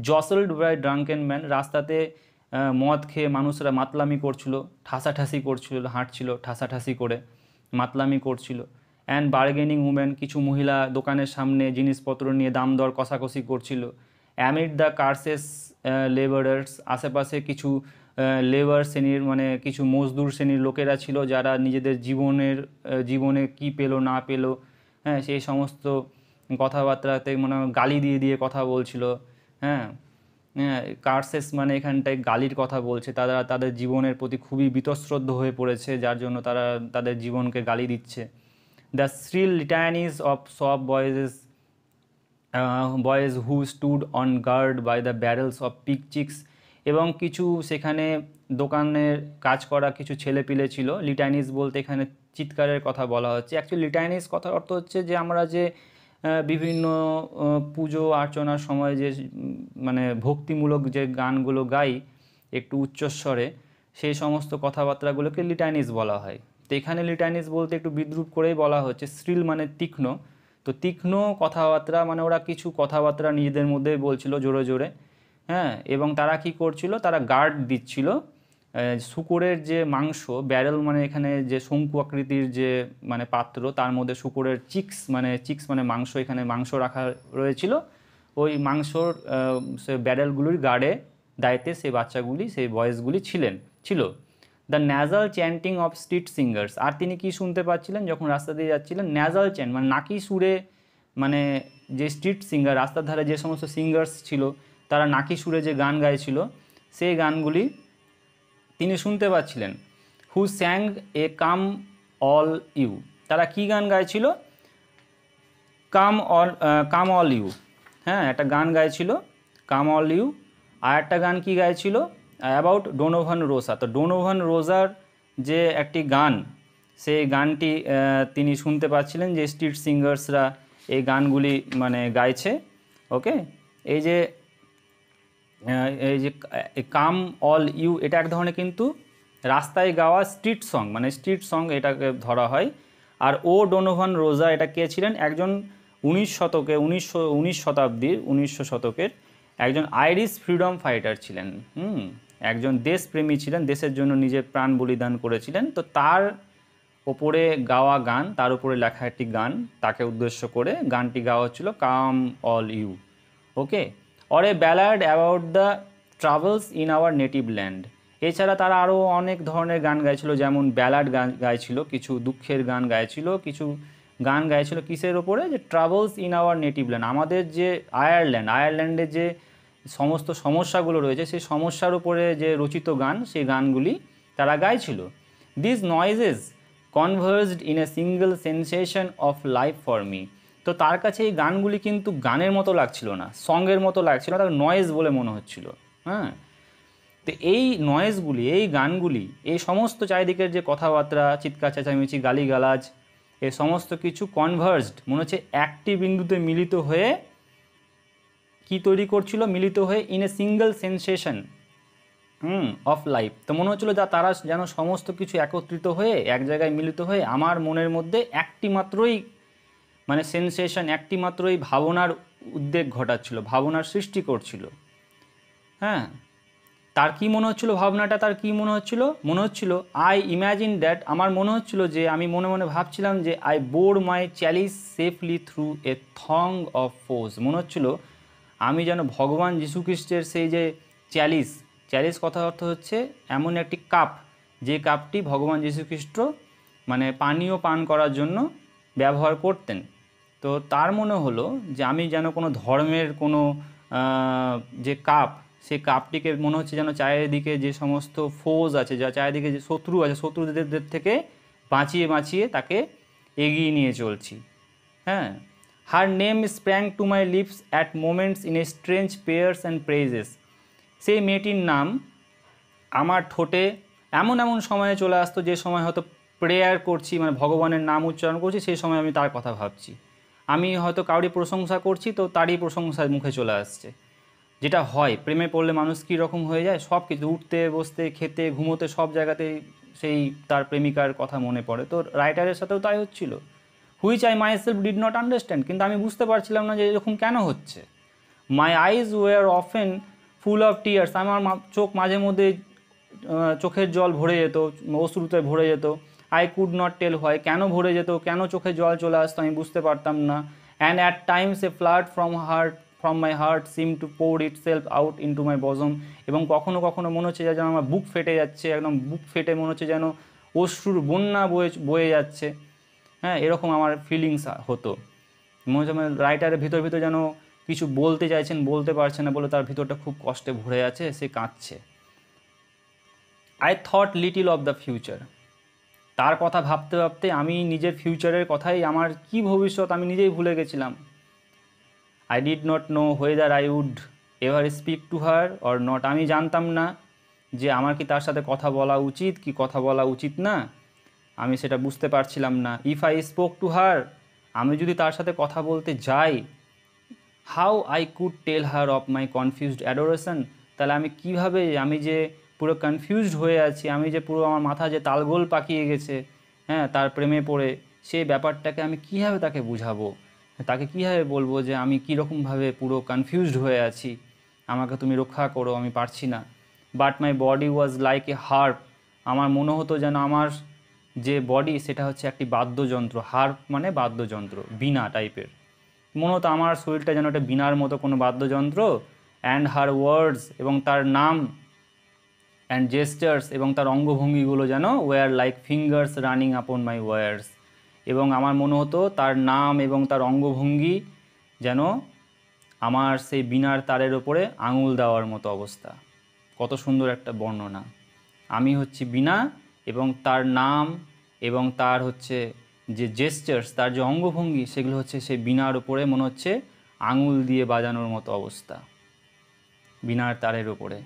জসল্ড বাই ড্রাঙ্কেন ম্যান রাস্তাতে মদ খেয়ে মানুষরা মাতলামি করছিল ঠাসাঠাসি করছিল হাঁটছিল ঠাসাঠাসি করে মাতলামি করছিল অ্যান্ড বার্গেনিং উমেন কিছু মহিলা দোকানের সামনে জিনিসপত্র নিয়ে দাম দর কষাকষি করছিল অ্যামিড দ্য কার্সেস লেবারার্স আশেপাশে কিছু লেবার শ্রেণীর মানে কিছু মজদুর শ্রেণীর লোকেরা ছিল যারা নিজেদের জীবনের জীবনে কি পেলো না পেলো হ্যাঁ সেই সমস্ত কথাবার্তাতে মানে গালি দিয়ে দিয়ে কথা বলছিল হ্যাঁ কার্সেস হ্যাঁ, মানে এখানটায় গালির কথা বলছে তারা তাদের জীবনের প্রতি খুবই বিতশ্রদ্ধ হয়ে পড়েছে যার জন্য তারা তাদের জীবনকে গালি দিচ্ছে the shrill litanies of shop boys boys who stood on guard by the barrels of pig's cheeks এবং কিছু সেখানে দোকানের কাজ করা কিছু ছেলেপিলে ছিল লিটাইনিস বলতে এখানে চিৎকারের কথা বলা হচ্ছে অ্যাকচুয়ালি লিটাইনিস কথার অর্থ হচ্ছে যে আমরা যে বিভিন্ন পুজো আর্চনার সময় যে মানে ভক্তিমূলক যে গানগুলো গাই একটু উচ্চস্বরে সেই সমস্ত কথাবার্তাগুলোকে লিটাইনিস বলা হয় তো এখানে লিটাইনিস বলতে একটু বিদ্রুপ করেই বলা হচ্ছে শ্রীল মানে তীক্ষ্ণ তো তীক্ষ্ণ কথাবার্তা মানে ওরা কিছু কথাবার্তা নিজেদের মধ্যে বলছিল জোরে জোরে হ্যাঁ এবং তারা কি করছিল তারা গার্ড দিচ্ছিল শুকুরের যে মাংস ব্যারেল মানে এখানে যে শঙ্কু আকৃতির যে মানে পাত্র তার মধ্যে শুকুরের চিক্স মানে চিক্স মানে মাংস এখানে মাংস রাখা রয়েছিল ওই মাংসর সে ব্যারেলগুলির গাড়ে দায়িত্বে সেই বাচ্চাগুলি সেই বয়েসগুলি ছিলেন ছিল the nasal chanting of street singers আর তিনি কি শুনতে পাচ্ছিলেন যখন রাস্তা দিয়ে যাচ্ছিলেন ন্যাজাল চ্যান্ট মানে নাকি সুরে মানে যে স্ট্রিট সিঙ্গার রাস্তার ধারে যে সমস্ত সিঙ্গার্স ছিল তারা নাকি সুরে যে গান গাইছিল সেই গানগুলি তিনি শুনতে পাচ্ছিলেন হু স্যাং এ কাম অল ইউ তারা কি গান গাইছিল come all come all you হ্যাঁ একটা গান গাইছিল কাম অল ইউ আর একটা গান কি গাইছিল অ্যাবাউট ডোনোভান রোজা তো ডোনোভান রোজার যে একটি গান সেই গানটি তিনি শুনতে পাচ্ছিলেন যে স্ট্রিট সিঙ্গার্সরা এই গানগুলি মানে গাইছে ওকে এই যে এই যে কাম অল ইউ এটা এক ধরনের কিন্তু রাস্তায় গাওয়া স্ট্রিট সং মানে স্ট্রিট সং এটাকে ধরা হয় আর ও ডোনোভান রোজা এটা কে ছিলেন একজন উনিশ শতকে উনিশশো উনিশ শতাব্দীর উনিশশো শতকের একজন আইরিশ ফ্রিডম ফাইটার ছিলেন হুম একজন দেশপ্রেমী ছিলেন দেশের জন্য নিজের প্রাণ বলিদান করেছিলেন তো তার ওপরে গাওয়া গান তার উপরে লেখা একটি গান তাকে উদ্দেশ্য করে গানটি গাওয়া হচ্ছিল come all you okay or a ballad about the travels in our native land এছাড়া তারা আরও অনেক ধরনের গান গাইছিল যেমন ব্যালাড গান গাইছিল কিছু দুঃখের গান গাইছিল কিছু গান গাইছিল কিসের ওপরে যে travels in our native land আমাদের যে আয়ারল্যান্ড আয়ারল্যান্ডে যে সমস্ত সমস্যাগুলো রয়েছে সেই সমস্যার উপরে যে রচিত গান সেই গানগুলি তারা গাইছিল this noises converged in a single sensation of life for me তো তার কাছে এই গানগুলি কিন্তু গানের মতো লাগছিল না সঙ্গের মতো লাগছিল তার নয়েজ বলে মনে হচ্ছিল হ্যাঁ তো এই নয়েজগুলি এই গানগুলি এই সমস্ত চারিদিকের যে কথাবার্তা চিৎকার চেঁচামেচি গালিগালাজ এ সমস্ত কিছু কনভার্সড মনে হচ্ছে একটি বিন্দুতে মিলিত হয়ে কি তৈরি করছিল মিলিত হয়ে in a single sensation hmm of life তো মনে হচ্ছিলো যা তারা যেন সমস্ত কিছু একত্রিত হয়ে এক জায়গায় মিলিত হয়ে আমার মনের মধ্যে একটি মাত্রই মানে সেন্সেশন একটিমাত্র এই ভাবনার উদ্বেগ ঘটাচ্ছিল ভাবনার সৃষ্টি করছিল হ্যাঁ তার কি মনে হচ্ছিল ভাবনাটা তার কি মনে হচ্ছিল মনে হচ্ছিল আই ইম্যাজিন দ্যাট আমার মনে হচ্ছিল যে আমি মনে মনে ভাবছিলাম যে I bore my chalice safely through a throng of foes মনে হচ্ছিল আমি যেন ভগবান যীশুখ্রিস্টের সেই যে চ্যালিস চ্যালিস কথা অর্থ হচ্ছে এমন একটি কাপ যে কাপটি ভগবান যীশুখ্রিস্ট মানে পানীয় পান করার জন্য ব্যবহার করতেন তো তার মনে হলো যে আমি যেন কোনো ধর্মের কোনো যে কাপ সেই কাপটিকে মনে হচ্ছে যেন চারিদিকে যে সমস্ত ফোজ আছে যা চারিদিকে যে শত্রু আছে শত্রুদের থেকে বাঁচিয়ে বাঁচিয়ে তাকে এগিয়ে নিয়ে চলছি হ্যাঁ her name sprang to my lips at moments in a strange prayers and praises সেই মেয়েটির নাম আমার ঠোঁটে এমন এমন সময়ে চলে আসতো যে সময় হয়তো প্রেয়ার করছি মানে ভগবানের নাম উচ্চারণ করছি সেই সময় আমি তার কথা ভাবছি আমি হয়তো কাউরি প্রশংসা করছি তো তারই প্রশংসার মুখে চলে আসছে যেটা হয় প্রেমে পড়লে মানুষ কী রকম হয়ে যায় সব কিছু উঠতে বসতে খেতে ঘুমোতে সব জায়গাতেই সেই তার প্রেমিকার কথা মনে পড়ে তো রাইটারের সাথেও তাই হচ্ছিল which I myself did not understand কিন্তু আমি বুঝতে পারছিলাম না যে এরকম কেন হচ্ছে my eyes were often full of tears আমার চোখ মাঝে মধ্যে চোখের জল ভরে যেত অশ্রুতে ভরে যেত আই কুড নট টেল হয় কেন ভরে যেত কেন চোখে জল চলে আসতো আমি বুঝতে পারতাম না and at times a flood from heart from my heart seem to pour itself out into my bosom এবং কখনো কখনো মনে হচ্ছে যেন আমার বুক ফেটে যাচ্ছে একদম বুক ফেটে মনে হচ্ছে যেন অশ্রুর বন্যা বয়ে বয়ে যাচ্ছে হ্যাঁ এরকম আমার ফিলিংস হতো মনে হচ্ছে রাইটারের ভিতর ভিতর যেন কিছু বলতে চাইছেন বলতে পারছে না বলে তার ভিতরটা খুব কষ্টে ভরে আছে সে কাঁদছে I thought little of the future তার কথা ভাবতে ভাবতে আমি নিজের ফিউচারের কথাই আমার কি ভবিষ্যৎ আমি নিজেই ভুলে গেছিলাম I did not know whether I would ever speak to her or not আমি জানতাম না যে আমার কি তার সাথে কথা বলা উচিত কি কথা বলা উচিত না আমি সেটা বুঝতে পারছিলাম না if I spoke to her আমি যদি তার সাথে কথা বলতে যাই how I could tell her of my confused adoration তাহলে আমি কিভাবে আমি যে পুরো কনফিউজড হয়ে আছি আমি যে পুরো আমার মাথা যে তালগোল পাকিয়ে গেছে হ্যাঁ তার প্রেমে পড়ে সেই ব্যাপারটাকে আমি কীভাবে তাকে বুঝাবো তাকে কীভাবে বলবো যে আমি কীরকমভাবে পুরো কনফিউজড হয়ে আছি আমাকে তুমি রক্ষা করো আমি পারছি না but my body was like a harp আমার মনে হতো যেন আমার যে বডি সেটা হচ্ছে একটি বাদ্যযন্ত্র হার্প মানে বাদ্যযন্ত্র বিনা টাইপের মনে হতো আমার শরীরটা যেন একটা বিনার মতো কোনো বাদ্যযন্ত্র অ্যান্ড হার ওয়ার্ডস এবং তার নাম অ্যান্ড জেস্টার্স এবং তার অঙ্গভঙ্গিগুলো যেন ওয়ার লাইক ফিঙ্গার্স রানিং আপন মাই ওয়ার্স এবং আমার মনে হতো তার নাম এবং তার অঙ্গভঙ্গি যেন আমার সেই বিনার তারের ওপরে আঙুল দেওয়ার মতো অবস্থা কত সুন্দর একটা বর্ণনা আমি হচ্ছি বিনা এবং তার নাম এবং তার হচ্ছে যে জেস্টার্স তার যে অঙ্গভঙ্গি সেগুলো হচ্ছে সে বিনার ওপরে মনে হচ্ছে আঙুল দিয়ে বাজানোর মতো অবস্থা বিনার তারের ওপরে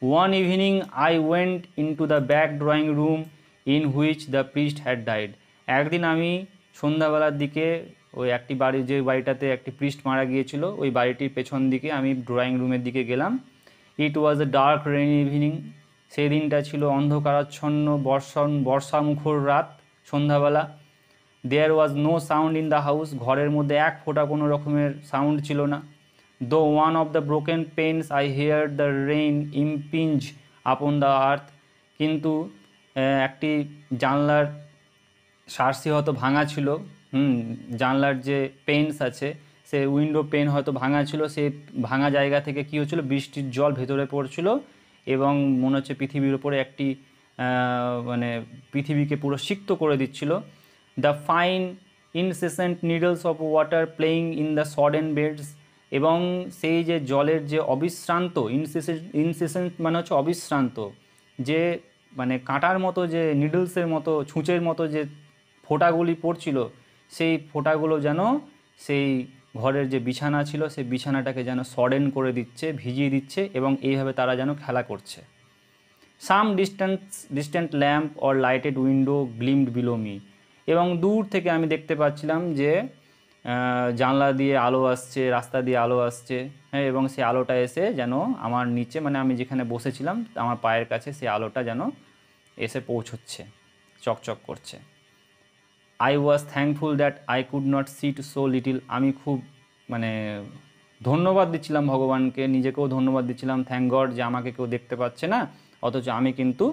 One evening I went into the back drawing room in which the priest had died. একদিন আমি সন্ধ্যাবেলার দিকে ওই একটি বাড়ি যে বাড়িটাতে একটি প্রিস্ট মারা গিয়েছিল ওই বাড়িটির পেছন দিকে আমি ড্রয়িং রুমের দিকে গেলাম it was a dark rain evening সেই দিনটা ছিল অন্ধকারাচ্ছন্ন বর্ষণ বর্ষামুখর রাত সন্ধ্যাবেলা there was no sound in the house ঘরের মধ্যে এক ফোঁটা কোনো রকমের সাউন্ড ছিল না though one of the broken panes I hear the rain impinge upon the আর্থ কিন্তু একটি জানলার সার্সি হয়তো ভাঙা ছিল হুম জানলার যে পেন্স আছে সে উইন্ডো পেন হয়তো ভাঙা ছিল সে ভাঙা জায়গা থেকে কী হচ্ছিল বৃষ্টির জল ভেতরে পড়ছিল এবং মনে হচ্ছে পৃথিবীর ওপরে একটি মানে পৃথিবীকে পুরো সিক্ত করে দিচ্ছিল the fine incessant needles of water playing in the sodden beds এবং সেই যে জলের যে অবিশ্রান্ত ইনসিসেন্ট ইনসিসেন্ট মানে হচ্ছে অবিশ্রান্ত যে মানে কাঁটার মতো যে নিডলসের মতো ছুঁচের মতো যে ফোঁটাগুলি পড়ছিল সেই ফোঁটাগুলো যেন সেই ঘরের যে বিছানা ছিল সেই বিছানাটাকে যেন সডেন করে দিচ্ছে ভিজিয়ে দিচ্ছে এবং এইভাবে তারা যেন খেলা করছে some distance distant lamp or lighted window gleamed below me এবং দূর থেকে আমি দেখতে পাচ্ছিলাম যে জানলা দিয়ে আলো আসছে রাস্তা দিয়ে আলো আসছে হ্যাঁ এবং সেই আলোটা এসে যেন আমার নিচে মানে আমি যেখানে বসেছিলাম আমার পায়ের কাছে সেই আলোটা যেন এসে পৌঁছচ্ছে চকচক করছে I was thankful that I could not see so little আমি খুব মানে ধন্যবাদ দিচ্ছিলাম ভগবানকে নিজেকেও ধন্যবাদ দিচ্ছিলাম থ্যাংক গড যে আমাকে কেউ দেখতে পাচ্ছে না অথচ আমি কিন্তু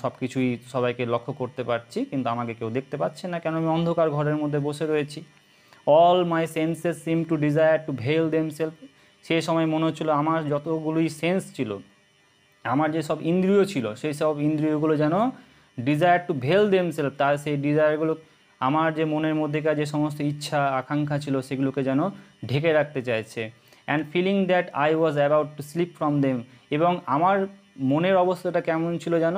সব কিছুই সবাইকে লক্ষ্য করতে পারছি কিন্তু আমাকে কেউ দেখতে পাচ্ছে না কেন আমি অন্ধকার ঘরের মধ্যে বসে রয়েছি all my senses seem to desire to veil themselves সে সময় মনে হচ্ছিলো আমার যতগুলোই সেন্স ছিল আমার যে সব ইন্দ্রিয় ছিল সেই সব ইন্দ্রিয়গুলো যেন ডিজায়ার টু ভেল দেমসেলফ তার সেই ডিজায়ারগুলো আমার যে মনের মধ্যেকার যে সমস্ত ইচ্ছা আকাঙ্ক্ষা ছিল সেগুলোকে যেন ঢেকে রাখতে চাইছে and feeling that I was about to slip from them এবং আমার মনের অবস্থাটা কেমন ছিল যেন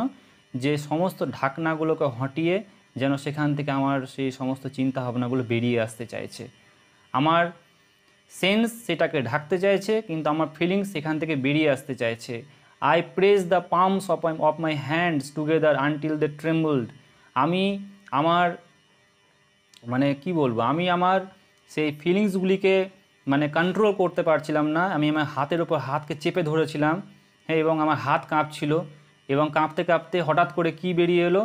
যে সমস্ত ঢাকনাগুলোকে হটিয়ে যেন সেখান থেকে আমার সেই সমস্ত চিন্তা ভাবনাগুলো বেরিয়ে আসতে চাইছে আমার সেন্স সেটাকে ঢাকতে চাইছে কিন্তু আমার ফিলিংস সেখান থেকে বেরিয়ে আসতে চাইছে I press the palms of I of my hands together until the trembled আমি আমার মানে কি বলবো আমি আমার সেই ফিলিংসগুলিকে মানে কন্ট্রোল করতে পারছিলাম না আমি আমার হাতের ওপর হাতকে চেপে ধরেছিলাম হ্যাঁ এবং আমার হাত কাঁপছিল এবং কাঁপতে কাঁপতে হঠাৎ করে কি বেরিয়ে এলো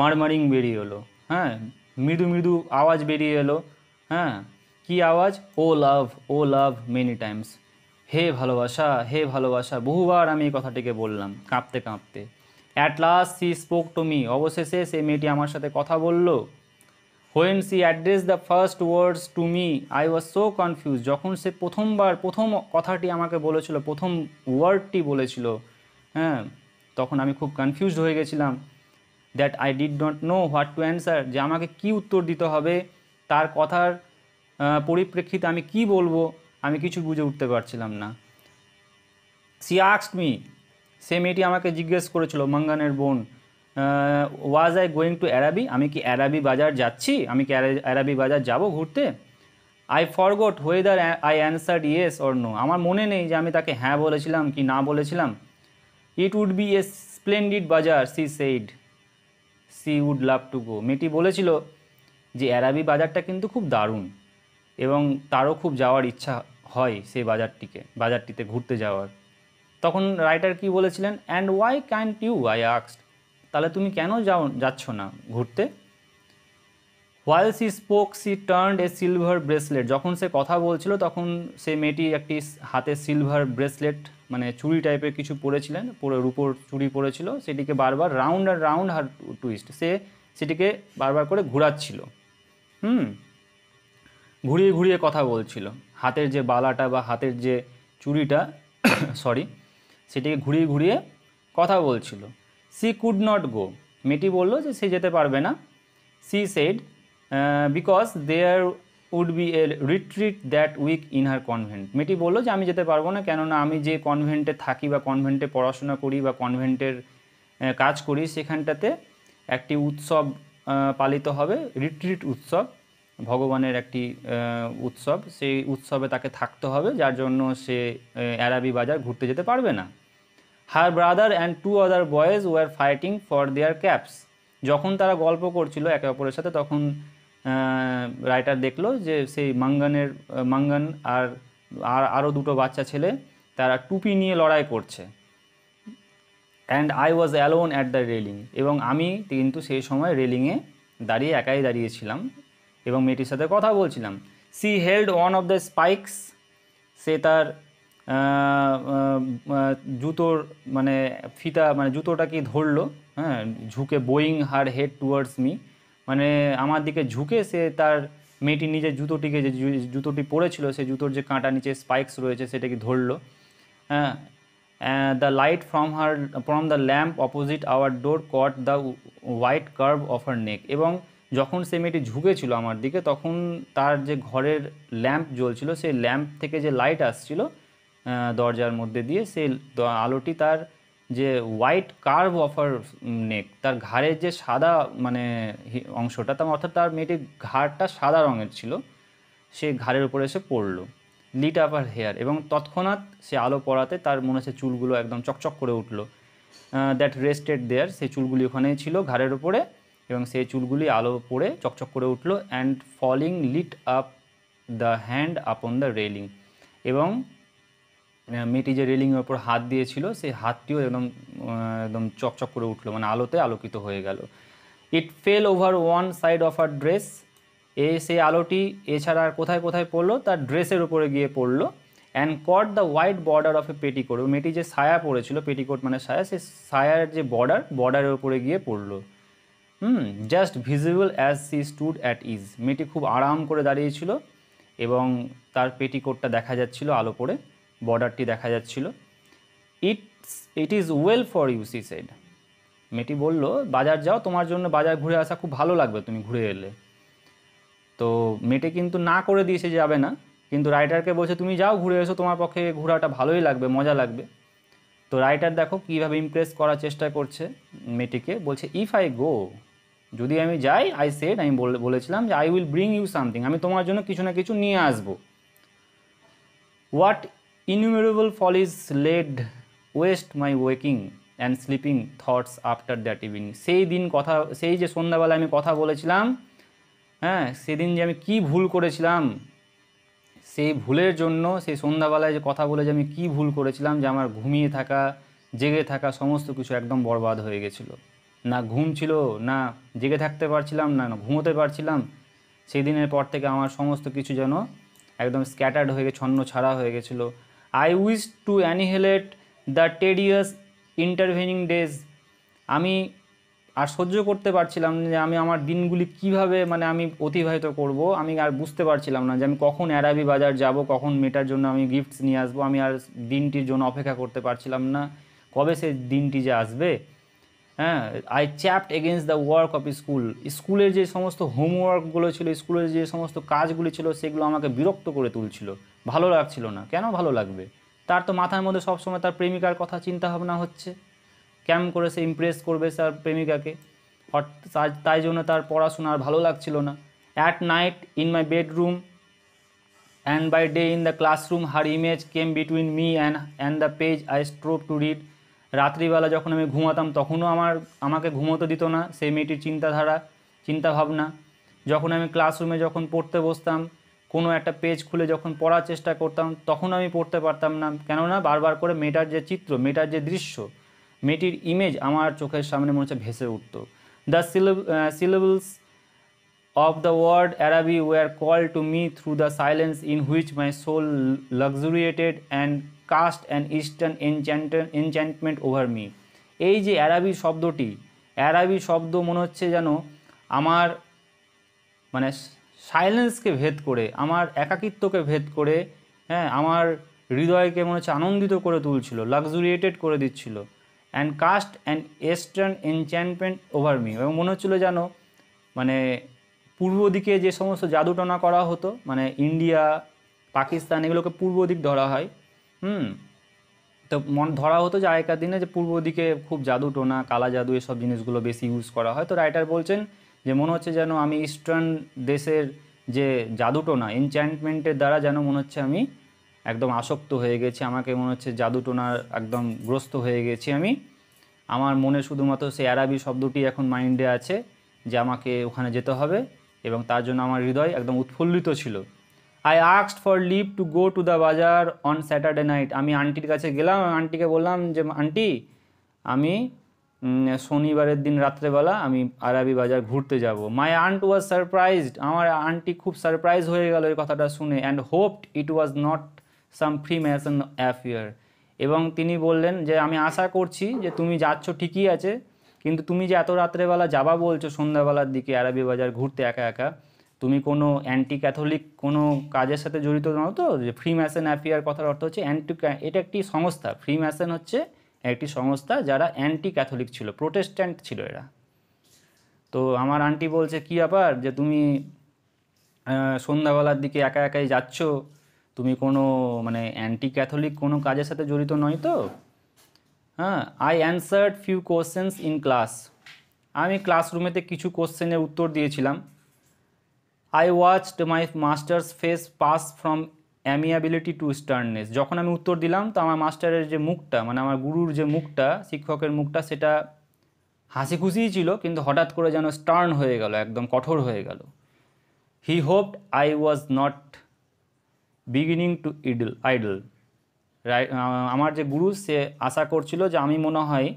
মারমারিং বেরিয়ে এলো হ্যাঁ মৃদু মৃদু আওয়াজ বেরিয়ে এলো হ্যাঁ কি আওয়াজ ও লাভ ও লাভ মেনি টাইমস হে ভালোবাসা হে ভালোবাসা বহুবার আমি এই কথাটিকে বললাম কাঁপতে কাঁপতে at last she spoke to me অবশেষে সে মেয়েটি আমার সাথে কথা বলল when she address the first words to me I was so confuse যখন সে প্রথমবার প্রথম কথাটি আমাকে বলেছিল প্রথম ওয়ার্ডটি বলেছিল হ্যাঁ তখন আমি খুব কনফিউজড হয়ে গেছিলাম that I did not know what to answer যে আমাকে কি উত্তর দিতে হবে তার কথার পরিপ্রেক্ষিতে আমি কি বলবো আমি কিছু বুঝে উঠতে পারছিলাম না সি আক্সড মি সে মেয়েটি আমাকে জিজ্ঞেস করেছিল মঙ্গানের বোন was I going to Araby আমি কি অ্যারাবি বাজার যাচ্ছি আমি কি অ্যারাবি বাজার যাব ঘুরতে I forgot whether I answered yes or no আমার মনে নেই যে আমি তাকে হ্যাঁ বলেছিলাম কি না বলেছিলাম it would be a splendid bazaar she said she would love to go মেয়েটি বলেছিল যে অ্যারাবি বাজারটা কিন্তু খুব দারুণ এবং তারও খুব যাওয়ার ইচ্ছা হয় সেই বাজারটিকে বাজারটিতে ঘুরতে যাওয়ার তখন রাইটার কি বলেছিলেন and why can't you I আক্সড তাহলে তুমি কেন যাও যাচ্ছ না ঘুরতে while she spoke she turn a silver bracelet যখন সে কথা বলছিল তখন সে মেয়েটি একটি হাতে সিলভার ব্রেসলেট মানে চুরি টাইপের কিছু পরেছিলেন পরে রূপোর চুরি পড়েছিল সেটিকে বারবার round and round her twist সে সেটিকে বারবার করে ঘুরাচ্ছিল হুম ঘুরিয়ে ঘুরিয়ে কথা বলছিল হাতের যে বালাটা বা হাতের যে চুরিটা সরি সেটিকে ঘুরিয়ে ঘুরিয়ে কথা বলছিল সি কুড নট গো মেয়েটি বলল যে সে যেতে পারবে না she said because there would be a retreat that week in her convent মেয়েটি বললো যে আমি যেতে পারবো না কেননা আমি যে কনভেন্টে থাকি বা কনভেন্টে পড়াশোনা করি বা কনভেন্টের কাজ করি সেখানটাতে একটি উৎসব পালিত হবে রিট্রিট উৎসব ভগবানের একটি উৎসব সেই উৎসবে তাকে থাকতে হবে যার জন্য সে অ্যারাবি বাজার ঘুরতে যেতে পারবে না her brother and two other boys were fighting for their caps যখন তারা গল্প করছিল একে অপরের সাথে তখন রাইটার দেখলো যে সেই মাঙ্গানের মাঙ্গান আর আর আরও দুটো বাচ্চা ছেলে তারা টুপি নিয়ে লড়াই করছে and I was alone at the railing এবং আমি কিন্তু সেই সময় রেলিংয়ে দাঁড়িয়ে একাই দাঁড়িয়েছিলাম এবং মেয়েটির সাথে কথা বলছিলাম she held one of the spikes সে তার জুতোর মানে ফিতা মানে জুতোটা কি ধরলো হ্যাঁ ঝুঁকে bowing her head towards me মানে আমার দিকে ঝুঁকে সে তার মেয়েটি নিজের জুতোটিকে যে জুতোটি পড়েছিল সে জুতোর যে কাঁটা নিচে স্পাইকস রয়েছে সেটাকে ধরলো হ্যাঁ the light from her from the lamp opposite our door caught the white curve of her neck এবং যখন সে মেয়েটি ঝুঁকেছিল আমার দিকে তখন তার যে ঘরের ল্যাম্প জ্বলছিল সেই ল্যাম্প থেকে যে লাইট আসছিল দরজার মধ্যে দিয়ে সেই আলোটি তার যে হোয়াইট কার্ভ অফার নেক তার ঘাড়ের যে সাদা মানে অংশটা তার অর্থাৎ তার মেয়েটির ঘাড়টা সাদা রঙের ছিল সে ঘাড়ের উপরে এসে পড়লো লিট আপ আর হেয়ার এবং তৎক্ষণাৎ সে আলো পড়াতে তার মনে হচ্ছে চুলগুলো একদম চকচক করে উঠলো দ্যাট রেস্টেড দেয়ার সেই চুলগুলি ওখানেই ছিল ঘাড়ের উপরে এবং সেই চুলগুলি আলো পড়ে চকচক করে উঠল and falling lit up the hand upon the railing এবং মেয়েটি যে রেলিংয়ের ওপর হাত দিয়েছিল সেই হাতটিও একদম একদম চকচক করে উঠলো মানে আলোতে আলোকিত হয়ে গেল it fell over one side of her dress এ সেই আলোটি এছাড়া আর কোথায় কোথায় পড়লো তার ড্রেসের উপরে গিয়ে পড়লো and caught the white border of a petticoat মেয়েটি যে সায়া পড়েছিল পেটিকোট মানে সায়া সে সায়ার যে বর্ডার বর্ডারের উপরে গিয়ে পড়লো hmm just visible as she stood at ease মেয়েটি খুব আরাম করে দাঁড়িয়েছিল এবং তার পেটিকোটটা দেখা যাচ্ছিল আলো পড়ে বর্ডারটি দেখা যাচ্ছিল it's it is well for you she said মেয়েটি বলল বাজার যাও তোমার জন্য বাজার ঘুরে আসা খুব ভালো লাগবে তুমি ঘুরে এলে তো মেয়েটি কিন্তু না করে দিয়েছে যাবে না কিন্তু রাইটারকে বলছে তুমি যাও ঘুরে এসো তোমার পক্ষে ঘোরাটা ভালোই লাগবে মজা লাগবে তো রাইটার দেখো কীভাবে ইমপ্রেস করার চেষ্টা করছে মেয়েটিকে বলছে ইফ আই গো যদি আমি যাই আই সেড আমি বলেছিলাম যে I will bring you something আমি তোমার জন্য কিছু না কিছু নিয়ে আসবো what innumerable follies laid waste my waking and sleeping thoughts after that evening সেই দিন কথা সেই যে সন্ধ্যাবেলায় আমি কথা বলেছিলাম হ্যাঁ সেদিন যে আমি কি ভুল করেছিলাম সেই ভুলের জন্য সেই সন্ধ্যাবেলায় যে কথা বলে যে আমি কি ভুল করেছিলাম যে আমার ঘুমিয়ে থাকা জেগে থাকা সমস্ত কিছু একদম বরবাদ হয়ে গেছিল না ঘুম ছিল না জেগে থাকতে পারছিলাম না না ঘুমোতে পারছিলাম সেই দিনের পর থেকে আমার সমস্ত কিছু যেন একদম স্ক্যাটার্ড হয়ে গেছে ছন্ন ছাড়া হয়ে গেছিলো I wish to annihilate the tedious intervening days আমি আর সহ্য করতে পারছিলাম যে আমি আমার দিনগুলি কিভাবে মানে আমি অতিবাহিত করব আমি আর বুঝতে পারছিলাম না যে আমি কখন অ্যারাবি বাজার যাব কখন মেটার জন্য আমি গিফটস নিয়ে আসবো আমি আর দিনটির জন্য অপেক্ষা করতে পারছিলাম না কবে সে দিনটি যে আসবে হ্যাঁ I chafed against the work of school স্কুলের যে সমস্ত হোমওয়ার্কগুলো ছিল স্কুলের যে সমস্ত কাজগুলি ছিল সেগুলো আমাকে বিরক্ত করে তুলছিল ভালো লাগছিল না কেন ভালো লাগবে তার তো মাথার মধ্যে সবসময় তার প্রেমিকার কথা চিন্তা ভাবনা হচ্ছে কেমন করে সে ইমপ্রেস করবে তার প্রেমিকাকে তাই জন্য তার পড়াশোনা আর ভালো লাগছিল না at night in my bedroom and by day in the classroom her image came between me and and the page I strove to read রাত্রিবেলা যখন আমি ঘুমাতাম তখনও আমার আমাকে ঘুমোতে দিত না সেই মেয়েটির চিন্তাধারা চিন্তাভাবনা যখন আমি ক্লাসরুমে যখন পড়তে বসতাম কোনো একটা পেজ খুলে যখন পড়ার চেষ্টা করতাম তখন আমি পড়তে পারতাম না কেননা বারবার করে মেয়েটার যে চিত্র মেয়েটার যে দৃশ্য মেয়েটির ইমেজ আমার চোখের সামনে মনে হচ্ছে ভেসে উঠত the syllables of the word Araby were call to me through the silence in which my soul luxuriated and cast and eastern enchant enchantment over me এই যে অ্যারাবি শব্দটি অ্যারাবি শব্দ মনে হচ্ছে যেন আমার মানে সাইলেন্সকে ভেদ করে আমার একাকিত্বকে ভেদ করে হ্যাঁ আমার হৃদয়কে মনে হচ্ছে আনন্দিত করে তুলছিল লাক্সুরিয়েটেড করে দিচ্ছিল and cast and eastern enchantment over me এবং মনে হচ্ছিলো যেন মানে পূর্ব দিকে যে সমস্ত জাদুটনা করা হতো মানে ইন্ডিয়া পাকিস্তান এগুলোকে পূর্ব দিক ধরা হয় হুম তো মন ধরা হতো যে আগেকার দিনে যে পূর্ব দিকে খুব জাদু টোনা কালা জাদু এসব জিনিসগুলো বেশি ইউজ করা হয় তো রাইটার বলছেন যে মনে হচ্ছে যেন আমি ইস্টার্ন দেশের যে টোনা এনচ্যান্টমেন্টের দ্বারা যেন মনে হচ্ছে আমি একদম আসক্ত হয়ে গেছি আমাকে মনে হচ্ছে টোনার একদম গ্রস্ত হয়ে গেছি আমি আমার মনে শুধুমাত্র সেই অ্যারাবি শব্দটি এখন মাইন্ডে আছে যে আমাকে ওখানে যেতে হবে এবং তার জন্য আমার হৃদয় একদম উৎফুল্লিত ছিল I asked for leave to go to the bazaar on Saturday night আমি আন্টির কাছে গেলাম আন্টিকে বললাম যে আন্টি আমি শনিবারের দিন রাত্রেবেলা আমি আরাবি বাজার ঘুরতে যাব মাই আন্ট ওয়াজ সারপ্রাইজড আমার আন্টি খুব সারপ্রাইজ হয়ে গেল এই কথাটা শুনে and hoped it was not some Freemason affair এবং তিনি বললেন যে আমি আশা করছি যে তুমি যাচ্ছ ঠিকই আছে কিন্তু তুমি যে এত রাত্রেবেলা যাবা বলছো সন্ধ্যাবেলার দিকে আরাবি বাজার ঘুরতে একা একা তুমি কোনো অ্যান্টি ক্যাথলিক কোনো কাজের সাথে জড়িত নাও তো যে ফ্রি ম্যাসেন অ্যাফিয়ার কথার অর্থ হচ্ছে অ্যান্টি এটা একটি সংস্থা ফ্রি ম্যাসেন হচ্ছে একটি সংস্থা যারা অ্যান্টি ক্যাথলিক ছিল প্রোটেস্ট্যান্ট ছিল এরা তো আমার আন্টি বলছে কি আবার যে তুমি সন্ধ্যাবেলার দিকে একা একাই যাচ্ছ তুমি কোনো মানে অ্যান্টি ক্যাথলিক কোনো কাজের সাথে জড়িত নয় তো হ্যাঁ I answered few questions in class আমি ক্লাসরুমেতে কিছু কোশ্চেনের উত্তর দিয়েছিলাম I watched my master's face pass from amiability to sternness যখন আমি উত্তর দিলাম তো আমার মাস্টারের যে মুখটা মানে আমার গুরুর যে মুখটা শিক্ষকের মুখটা সেটা হাসি খুশিই ছিল কিন্তু হঠাৎ করে যেন স্টার্ন হয়ে গেল একদম কঠোর হয়ে গেল he hoped I was not beginning to idle idle আমার যে গুরু সে আশা করছিল যে আমি মনে হয়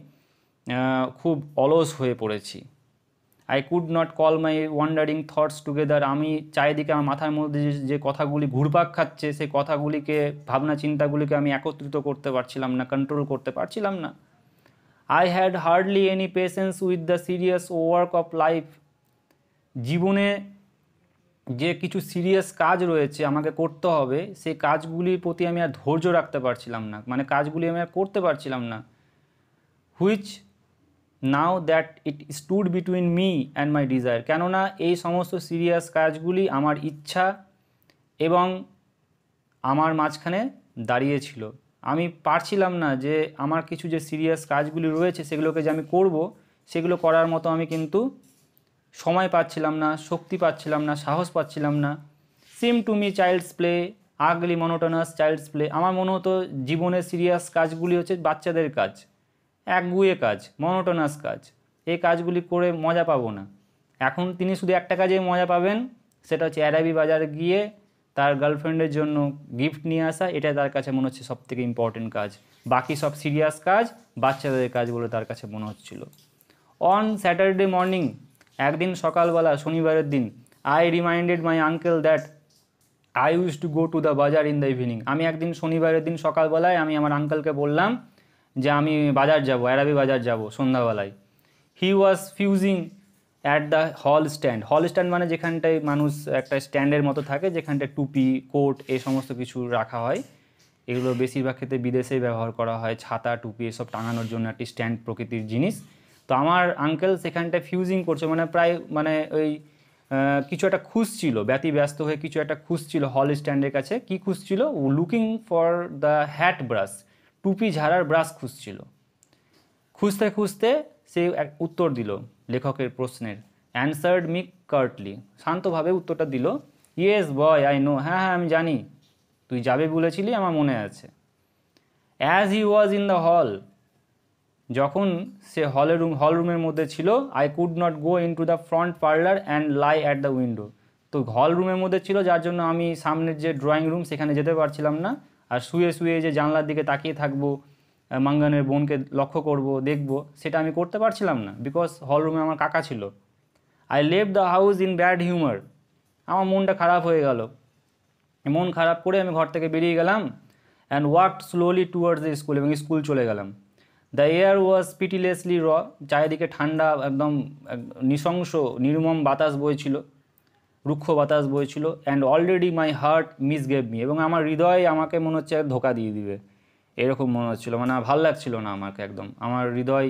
খুব অলস হয়ে পড়েছি I could not call my wandering thoughts together আমি চারিদিকে আমার মাথার মধ্যে যে কথাগুলি ঘুরপাক খাচ্ছে সেই কথাগুলিকে ভাবনা চিন্তাগুলিকে আমি একত্রিত করতে পারছিলাম না কন্ট্রোল করতে পারছিলাম না I had hardly any patience with the serious work of life জীবনে যে কিছু সিরিয়াস কাজ রয়েছে আমাকে করতে হবে সেই কাজগুলির প্রতি আমি আর ধৈর্য রাখতে পারছিলাম না মানে কাজগুলি আমি আর করতে পারছিলাম না which now that it stood between me and my desire কেননা এই সমস্ত সিরিয়াস কাজগুলি আমার ইচ্ছা এবং আমার মাঝখানে দাঁড়িয়েছিল আমি পারছিলাম না যে আমার কিছু যে সিরিয়াস কাজগুলি রয়েছে সেগুলোকে যে আমি করব সেগুলো করার মতো আমি কিন্তু সময় পাচ্ছিলাম না শক্তি পাচ্ছিলাম না সাহস পাচ্ছিলাম না seem to me child's play ugly monotonous child's play আমার মনে হতো জীবনের সিরিয়াস কাজগুলি হচ্ছে বাচ্চাদের কাজ একগুয়ে কাজ মনোটোনাস কাজ এই কাজগুলি করে মজা পাবো না এখন তিনি শুধু একটা কাজে মজা পাবেন সেটা হচ্ছে অ্যারাবি বাজার গিয়ে তার গার্লফ্রেন্ডের জন্য গিফট নিয়ে আসা এটা তার কাছে মনে হচ্ছে সবথেকে ইম্পর্টেন্ট কাজ বাকি সব সিরিয়াস কাজ বাচ্চাদের কাজ বলে তার কাছে মনে হচ্ছিল অন স্যাটারডে মর্নিং একদিন সকালবেলা শনিবারের দিন I reminded my uncle that I wish to go to the bazaar in the evening আমি একদিন শনিবারের দিন সকালবেলায় আমি আমার আঙ্কেলকে বললাম যে আমি বাজার যাব অ্যারাবি বাজার যাব সন্ধ্যাবেলায় he was fussing at the hall stand hall stand মানে যেখানটায় মানুষ একটা স্ট্যান্ডের মতো থাকে যেখানটায় টুপি কোট এই সমস্ত কিছু রাখা হয় এগুলো বেশিরভাগ ক্ষেত্রে বিদেশেই ব্যবহার করা হয় ছাতা টুপি এসব টাঙানোর জন্য একটি স্ট্যান্ড প্রকৃতির জিনিস তো আমার আঙ্কেল সেখানটায় ফিউজিং করছে মানে প্রায় মানে ওই কিছু একটা খুঁজছিল ব্যতি ব্যস্ত হয়ে কিছু একটা খুঁজছিল হল স্ট্যান্ডের কাছে কি খুঁজছিল looking for the hat brush টুপি ঝাড়ার ব্রাশ খুঁজছিল খুঁজতে খুঁজতে সে এক উত্তর দিল লেখকের প্রশ্নের অ্যান্সার্ড মি কার্টলি শান্তভাবে উত্তরটা দিল ইয়েস বয় আই নো হ্যাঁ হ্যাঁ আমি জানি তুই যাবে বলেছিলি আমার মনে আছে as he was in the hall যখন সে হলের রুম হল রুমের মধ্যে ছিল I could not go in two the front parlour and lie at the window তো হল রুমের মধ্যে ছিল যার জন্য আমি সামনের যে ড্রয়িং রুম সেখানে যেতে পারছিলাম না আর শুয়ে শুয়ে যে জানলার দিকে তাকিয়ে থাকবো মাঙ্গানের বোনকে লক্ষ্য করব দেখব সেটা আমি করতে পারছিলাম না বিকজ হল রুমে আমার কাকা ছিল আই লেভ the house in bad humour আমার মনটা খারাপ হয়ে গেল মন খারাপ করে আমি ঘর থেকে বেরিয়ে গেলাম and walk slowly towards the school এবং স্কুল চলে গেলাম দ্য এয়ার ওয়াজ পিটিলেসলি র চারিদিকে ঠান্ডা একদম নৃশংস নির্মম বাতাস বইছিল রুক্ষ বাতাস বইছিল and already my heart misgave me এবং আমার হৃদয় আমাকে মনে হচ্ছে ধোকা দিয়ে দিবে এরকম মনে হচ্ছিলো মানে ভাল লাগছিল না আমাকে একদম আমার হৃদয়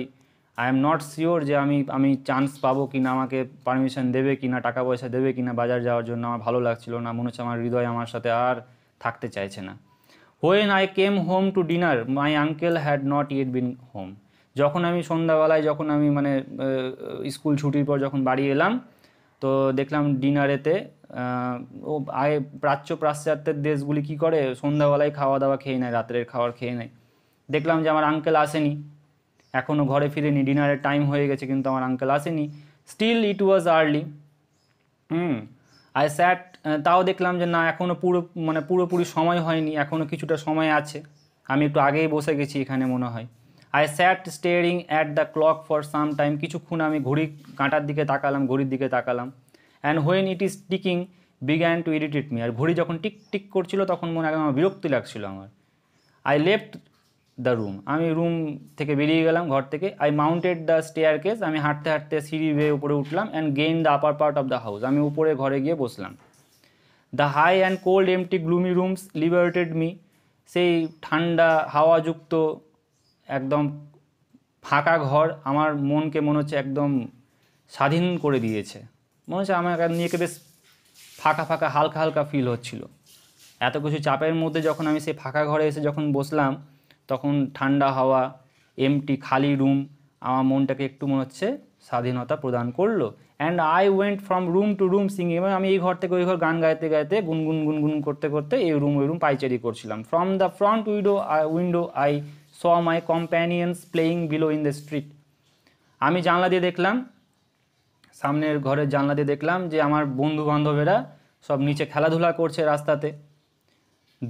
আই এম নট শিওর যে আমি আমি চান্স পাবো কি না আমাকে পারমিশন দেবে কি না টাকা পয়সা দেবে কি না বাজার যাওয়ার জন্য আমার ভালো লাগছিল না মনে হচ্ছে আমার হৃদয় আমার সাথে আর থাকতে চাইছে না when I came home to dinner my uncle had not yet been home যখন আমি সন্ধ্যাবেলায় যখন আমি মানে স্কুল ছুটির পর যখন বাড়ি এলাম তো দেখলাম ডিনারেতে ও আগে প্রাচ্য পাশ্চাত্যের দেশগুলি কি করে সন্ধ্যাবেলায় খাওয়া দাওয়া খেয়ে নেয় রাত্রের খাবার খেয়ে নেয় দেখলাম যে আমার আঙ্কেল আসেনি এখনও ঘরে ফিরেনি ডিনারের টাইম হয়ে গেছে কিন্তু আমার আঙ্কেল আসেনি still it was early hmm I sat তাও দেখলাম যে না এখনও পুরো মানে পুরোপুরি সময় হয়নি এখনও কিছুটা সময় আছে আমি একটু আগেই বসে গেছি এখানে মনে হয় I sat staring at the clock for some time কিছুক্ষণ আমি ঘড়ি কাঁটার দিকে তাকালাম ঘড়ির দিকে তাকালাম and when it is ticking began to irritate me আর ঘড়ি যখন টিক টিক করছিল তখন মনে হয় আমার বিরক্তি লাগছিল আমার আই লেফট দ্য রুম আমি রুম থেকে বেরিয়ে গেলাম ঘর থেকে I mounted the staircase আমি হাঁটতে হাঁটতে সিঁড়ি বেয়ে উপরে উঠলাম and gained the upper part of the house আমি উপরে ঘরে গিয়ে বসলাম the high and cold empty gloomy rooms liberated me সেই ঠান্ডা হাওয়াযুক্ত একদম ফাঁকা ঘর আমার মনকে মনে হচ্ছে একদম স্বাধীন করে দিয়েছে মনে হচ্ছে আমার নিজেকে বেশ ফাঁকা ফাঁকা হালকা হালকা ফিল হচ্ছিল এত কিছু চাপের মধ্যে যখন আমি সেই ফাঁকা ঘরে এসে যখন বসলাম তখন ঠান্ডা হাওয়া এমটি খালি রুম আমার মনটাকে একটু মনে হচ্ছে স্বাধীনতা প্রদান করলো and I went from room to room singing এবং আমি এই ঘর থেকে ওই ঘর গান গাইতে গাইতে গুনগুন গুনগুন করতে করতে এই রুম ওই রুম পাইচারি করছিলাম from the front window I window I saw my companions playing below in the street আমি জানলা দিয়ে দেখলাম সামনের ঘরের জানলা দিয়ে দেখলাম যে আমার বন্ধু বান্ধবেরা সব নিচে খেলাধুলা করছে রাস্তাতে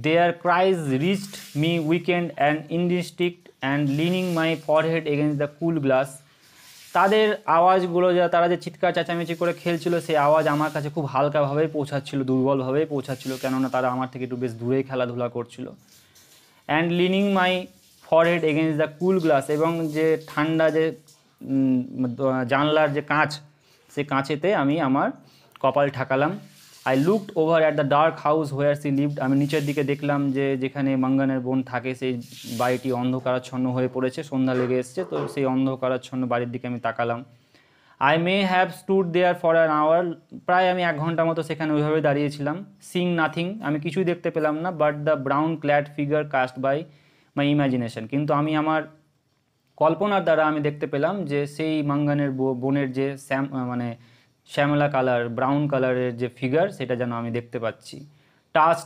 their cries reached me weakened and indistinct and leaning my forehead against the cool glass তাদের আওয়াজগুলো যা তারা যে চিৎকার চেঁচামেচি করে খেলছিল সেই আওয়াজ আমার কাছে খুব হালকাভাবেই পৌঁছাচ্ছিল দুর্বলভাবেই পৌঁছাচ্ছিল কেননা তারা আমার থেকে একটু বেশ দূরেই খেলাধুলা করছিল and leaning my forehead against the cool glass এবং যে ঠান্ডা যে জানলার যে কাঁচ সে কাঁচেতে আমি আমার কপাল ঠাকালাম I looked over at the dark house where she lived আমি নিচের দিকে দেখলাম যে যেখানে মাঙ্গানের বোন থাকে সেই বাড়িটি অন্ধকারাচ্ছন্ন হয়ে পড়েছে সন্ধ্যা লেগে এসছে তো সেই অন্ধকারাচ্ছন্ন বাড়ির দিকে আমি তাকালাম I may have stood there for an hour প্রায় আমি এক ঘন্টা মতো সেখানে ওইভাবে দাঁড়িয়েছিলাম সিং নাথিং আমি কিছুই দেখতে পেলাম না but the brown clad figure cast by my imagination কিন্তু আমি আমার কল্পনার দ্বারা আমি দেখতে পেলাম যে সেই মাঙ্গানের বনের যে শ্যাম মানে শ্যামলা কালার ব্রাউন কালারের যে ফিগার সেটা যেন আমি দেখতে পাচ্ছি touch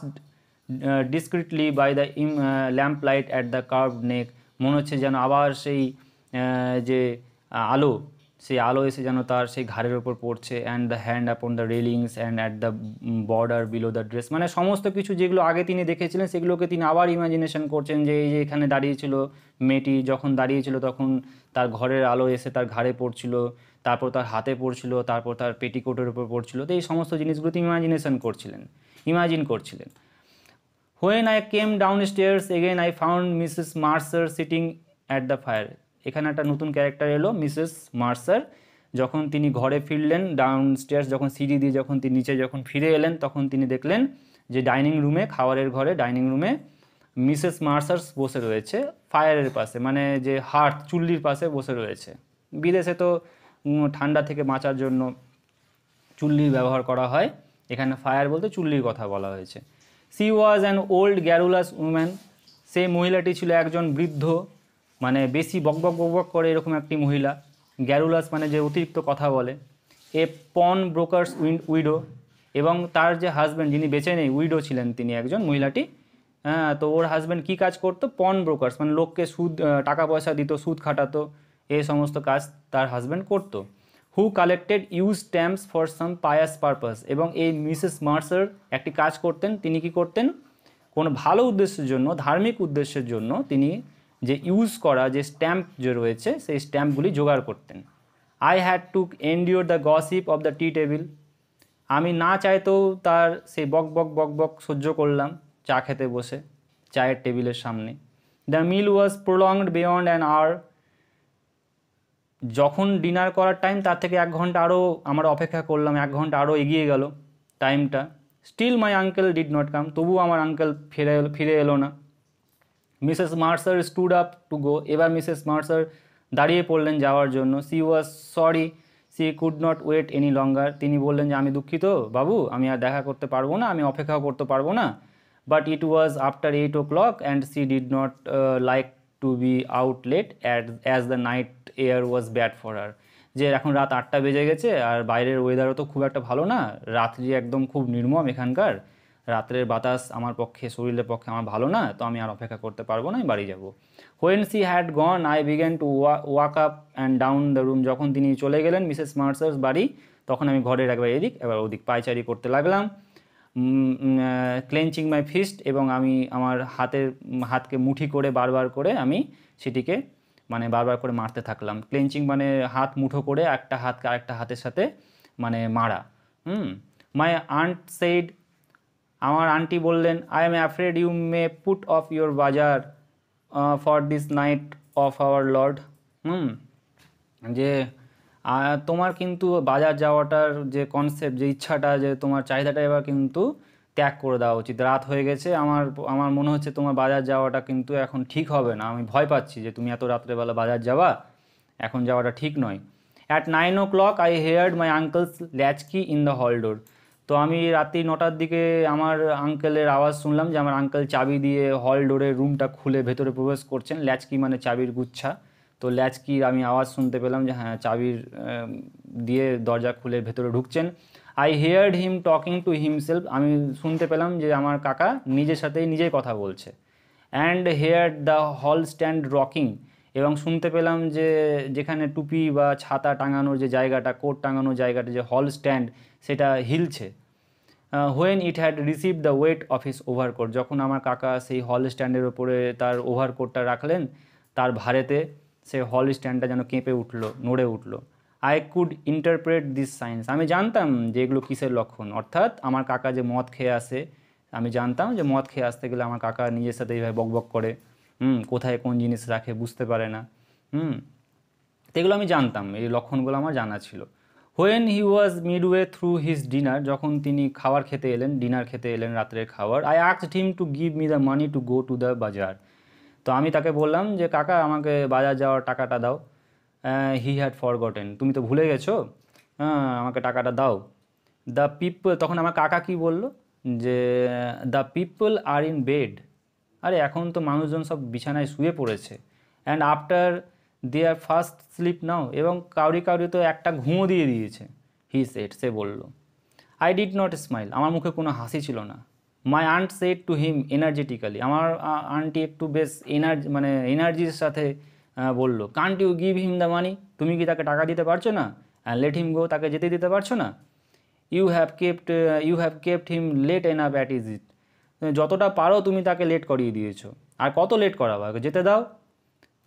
discreetly by the um lamp light at the curve neck মনে হচ্ছে যেন আবার সেই যে আলো সেই আলো এসে যেন তার সেই ঘাড়ের ওপর পড়ছে and the hand upon the railings and at the border below the dress মানে সমস্ত কিছু যেগুলো আগে তিনি দেখেছিলেন সেগুলোকে তিনি আবার ইমাজিনেশন করছেন যে এই যে এখানে দাঁড়িয়েছিল মেয়েটি যখন দাঁড়িয়েছিল তখন তার ঘরের আলো এসে তার ঘাড়ে পড়ছিল তারপর তার হাতে পড়ছিল তারপর তার পেটিকোটের উপর পড়ছিল তো এই সমস্ত জিনিসগুলো তিনি ইমাজিনেশন করছিলেন ইমাজিন করছিলেন when I came down stairs again I found Mrs Mercer sitting at the fire এখানে একটা নতুন ক্যারেক্টার এলো মিসেস মার্সার যখন তিনি ঘরে ফিরলেন ডাউন স্টেয়ার্স যখন সিঁড়ি দিয়ে যখন তিনি নিচে যখন ফিরে এলেন তখন তিনি দেখলেন যে ডাইনিং রুমে খাওয়ারের ঘরে ডাইনিং রুমে মিসেস মার্সার্স বসে রয়েছে ফায়ারের পাশে মানে যে হার্ট চুল্লির পাশে বসে রয়েছে বিদেশে তো ঠান্ডা থেকে বাঁচার জন্য চুল্লির ব্যবহার করা হয় এখানে ফায়ার বলতে চুল্লির কথা বলা হয়েছে she was an old garrulous woman সেই মহিলাটি ছিল একজন বৃদ্ধ মানে বেশি বকবক বকবক করে এরকম একটি মহিলা গ্যারুলাস মানে যে অতিরিক্ত কথা বলে এ পন ব্রোকার্স উইডো এবং তার যে হাজব্যান্ড যিনি বেঁচে নেই উইডো ছিলেন তিনি একজন মহিলাটি হ্যাঁ তো ওর হাজব্যান্ড কী কাজ করতো পন ব্রোকার্স মানে লোককে সুদ টাকা পয়সা দিত সুদ খাটাতো এই সমস্ত কাজ তার হাজব্যান্ড করতো who collected used stamps for some pious purpose এবং এই মিসেস মার্সার একটি কাজ করতেন তিনি কি করতেন কোনো ভালো উদ্দেশ্যের জন্য ধার্মিক উদ্দেশ্যের জন্য তিনি যে ইউজ করা যে স্ট্যাম্প যে রয়েছে সেই স্ট্যাম্পগুলি জোগাড় করতেন I had to endure the gossip of the tea table আমি না চাইতেও তার সেই বক বক বক বক সহ্য করলাম চা খেতে বসে চায়ের টেবিলের সামনে the meal was prolonged beyond an hour যখন ডিনার করার টাইম তার থেকে এক ঘন্টা আরও আমরা অপেক্ষা করলাম এক ঘন্টা আরও এগিয়ে গেল টাইমটা still my uncle did not come তবু আমার আঙ্কেল ফিরে ফিরে এলো না Mrs Mercer stood up to go এবার মিসেস মার্সার দাঁড়িয়ে পড়লেন যাওয়ার জন্য she was sorry she could not wait any longer তিনি বললেন যে আমি দুঃখিত বাবু আমি আর দেখা করতে পারবো না আমি অপেক্ষাও করতে পারবো না but it was after eight o'clock and she did not like to be out late as the night air was bad for her যে এখন রাত আটটা বেজে গেছে আর বাইরের ওয়েদারও তো খুব একটা ভালো না রাত্রি একদম খুব নির্মম এখানকার রাত্রের বাতাস আমার পক্ষে শরীরের পক্ষে আমার ভালো না তো আমি আর অপেক্ষা করতে পারবো না আমি বাড়ি যাবো when she had gone I began to walk up and down the room যখন তিনি চলে গেলেন মিসেস মার্সার্স বাড়ি তখন আমি ঘরের একবার এদিক এবার ওদিক পায়চারি করতে লাগলাম ক্লেঞ্চিং মাই ফিস্ট এবং আমি আমার হাতের হাতকে মুঠি করে বারবার করে আমি সেটিকে মানে বারবার করে মারতে থাকলাম ক্লেঞ্চিং মানে হাত মুঠো করে একটা হাতকে আরেকটা হাতের সাথে মানে মারা হুম মাই আন্ট সেইড আমার আন্টি বললেন I am afraid you may put off your bazaar for this night of our Lord hmm যে তোমার কিন্তু বাজার যাওয়াটার যে কনসেপ্ট যে ইচ্ছাটা যে তোমার চাহিদাটা এবার কিন্তু ত্যাগ করে দেওয়া উচিত রাত হয়ে গেছে আমার আমার মনে হচ্ছে তোমার বাজার যাওয়াটা কিন্তু এখন ঠিক হবে না আমি ভয় পাচ্ছি যে তুমি এত রাত্রেবেলা বাজার যাওয়া এখন যাওয়াটা ঠিক নয় at nine o'clock I heard my uncle's latchkey in the hall door তো আমি রাত্রি নটার দিকে আমার আঙ্কেলের আওয়াজ শুনলাম যে আমার আঙ্কেল চাবি দিয়ে হল ডোরে রুমটা খুলে ভেতরে প্রবেশ করছেন ল্যাচকি মানে চাবির গুচ্ছা তো ল্যাচকির আমি আওয়াজ শুনতে পেলাম যে হ্যাঁ চাবির দিয়ে দরজা খুলে ভেতরে ঢুকছেন I heard him talking to himself আমি শুনতে পেলাম যে আমার কাকা নিজের সাথেই নিজেই কথা বলছে and hear the hall stand rocking এবং শুনতে পেলাম যে যেখানে টুপি বা ছাতা টাঙানোর যে জায়গাটা কোট টাঙানোর জায়গাটা যে হল স্ট্যান্ড সেটা হিলছে when it had receive the weight of his overcoat যখন আমার কাকা সেই হল স্ট্যান্ডের ওপরে তার ওভারকোটটা রাখলেন তার ভারেতে সে হল স্ট্যান্ডটা যেন কেঁপে উঠলো নড়ে উঠলো I could interpret this signs আমি জানতাম যে এগুলো কিসের লক্ষণ অর্থাৎ আমার কাকা যে মদ খেয়ে আসে আমি জানতাম যে মদ খেয়ে আসতে গেলে আমার কাকা নিজের সাথে এইভাবে বকবক করে হুম কোথায় কোন জিনিস রাখে বুঝতে পারে না হুম তো এগুলো আমি জানতাম এই লক্ষণগুলো আমার জানা ছিল when he was way through his dinner যখন তিনি খাবার খেতে এলেন ডিনার খেতে এলেন রাত্রের খাওয়ার আই আক্স him to give me the money to go to the bazaar তো আমি তাকে বললাম যে কাকা আমাকে বাজার যাওয়ার টাকাটা দাও হি হ্যাড ফরগটেন তুমি তো ভুলে গেছো হ্যাঁ আমাকে টাকাটা দাও দ্য পিপল তখন আমার কাকা কি বলল যে the people are in bed আরে এখন তো মানুষজন সব বিছানায় শুয়ে পড়েছে and after their first sleep now এবং কাউরি কাউরি তো একটা ঘুমো দিয়ে দিয়েছে হি সেট সে বলল আই ডিড নট স্মাইল আমার মুখে কোনো হাসি ছিল না my aunt said to him energetically আমার আন্টি একটু বেশ এনার্জি মানে এনার্জির সাথে বলল can't you give him the money তুমি কি তাকে টাকা দিতে পারছো না অ্যান্ড লেট হিম গো তাকে যেতে দিতে পারছো না you have kept you have kept him late enough at is it যতটা পারো তুমি তাকে লেট করিয়ে দিয়েছো আর কত লেট করাবো যেতে দাও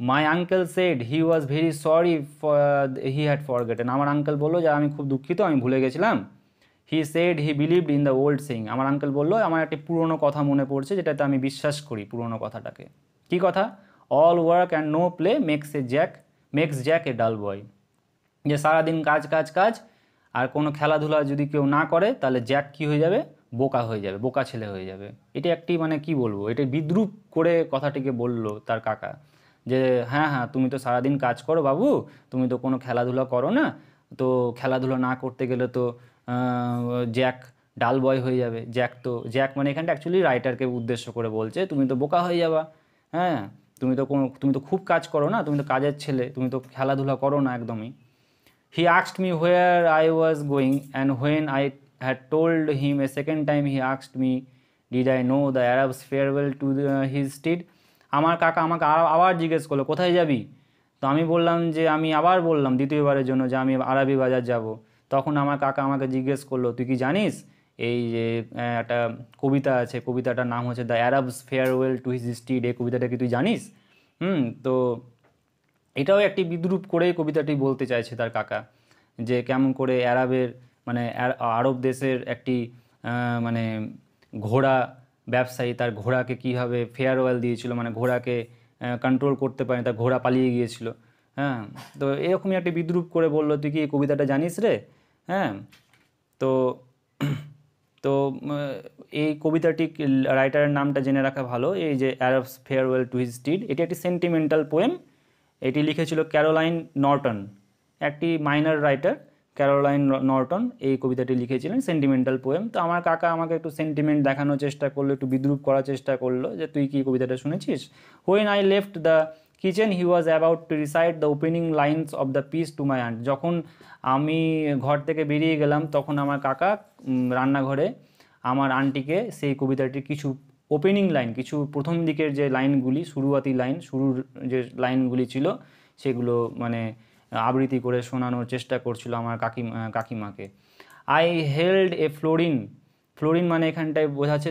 my uncle said he was very sorry he had gotten আমার আঙ্কেল বললো যে আমি খুব দুঃখিত আমি ভুলে গেছিলাম he said he believed in the old saying আমার আঙ্কেল বললো আমার একটি পুরনো কথা মনে পড়ছে যেটাতে আমি বিশ্বাস করি পুরনো কথাটাকে কি কথা all work and no play makes a Jack makes Jack a dull boy যে সারাদিন কাজ কাজ কাজ আর কোনো খেলাধুলা যদি কেউ না করে তাহলে জ্যাক কি হয়ে যাবে বোকা হয়ে যাবে বোকা ছেলে হয়ে যাবে এটা একটি মানে কি বলবো এটা বিদ্রুপ করে কথাটিকে বলল তার কাকা যে হ্যাঁ হ্যাঁ তুমি তো সারাদিন কাজ করো বাবু তুমি তো কোনো খেলাধুলা করো না তো খেলাধুলো না করতে গেলে তো জ্যাক ডাল বয় হয়ে যাবে জ্যাক তো জ্যাক মানে এখানটা অ্যাকচুয়ালি রাইটারকে উদ্দেশ্য করে বলছে তুমি তো বোকা হয়ে যাবা হ্যাঁ তুমি তো কোনো তুমি তো খুব কাজ করো না তুমি তো কাজের ছেলে তুমি তো খেলাধুলা করো না একদমই হি আক্সড me where I was going and when I had told him A second time he আক্সড me did I know the Arab's farewell to his stead আমার কাকা আমাকে আবার জিজ্ঞেস করলো কোথায় যাবি তো আমি বললাম যে আমি আবার বললাম দ্বিতীয়বারের জন্য যে আমি আরবি বাজার যাব। তখন আমার কাকা আমাকে জিজ্ঞেস করলো তুই কি জানিস এই যে একটা কবিতা আছে কবিতাটার নাম হচ্ছে the Arab's farewell to his street এই কবিতাটা কি তুই জানিস হুম তো এটাও একটি বিদ্রুপ করেই কবিতাটি বলতে চাইছে তার কাকা যে কেমন করে অ্যারাবের মানে আরব দেশের একটি মানে ঘোড়া ব্যবসায়ী তার ঘোড়াকে কীভাবে ফেয়ার অয়েল দিয়েছিল মানে ঘোড়াকে কন্ট্রোল করতে পারেনি তার ঘোড়া পালিয়ে গিয়েছিল হ্যাঁ তো এরকমই একটি বিদ্রুপ করে বললো তুই কি এই কবিতাটা জানিস রে হ্যাঁ তো তো এই কবিতাটি রাইটারের নামটা জেনে রাখা ভালো এই যে fair farewell to his steed এটি একটি সেন্টিমেন্টাল পোয়েম এটি লিখেছিল ক্যারোলাইন নর্টন একটি মাইনার রাইটার ক্যারোলাইন নর্টন এই কবিতাটি লিখেছিলেন সেন্টিমেন্টাল পোয়েম তো আমার কাকা আমাকে একটু সেন্টিমেন্ট দেখানোর চেষ্টা করলো একটু বিদ্রুপ করার চেষ্টা করলো যে তুই কি কবিতাটা শুনেছিস when I left the kitchen he was about to recite the opening lines of the piece to my aunt যখন আমি ঘর থেকে বেরিয়ে গেলাম তখন আমার কাকা রান্নাঘরে আমার আন্টিকে সেই কবিতাটির কিছু ওপেনিং লাইন কিছু প্রথম দিকের যে লাইনগুলি শুরুয়াতি লাইন শুরুর যে লাইনগুলি ছিল সেগুলো মানে আবৃত্তি করে শোনানোর চেষ্টা করছিল আমার কাকিমা কাকিমাকে I held a florin florin মানে এখানটায় বোঝাচ্ছে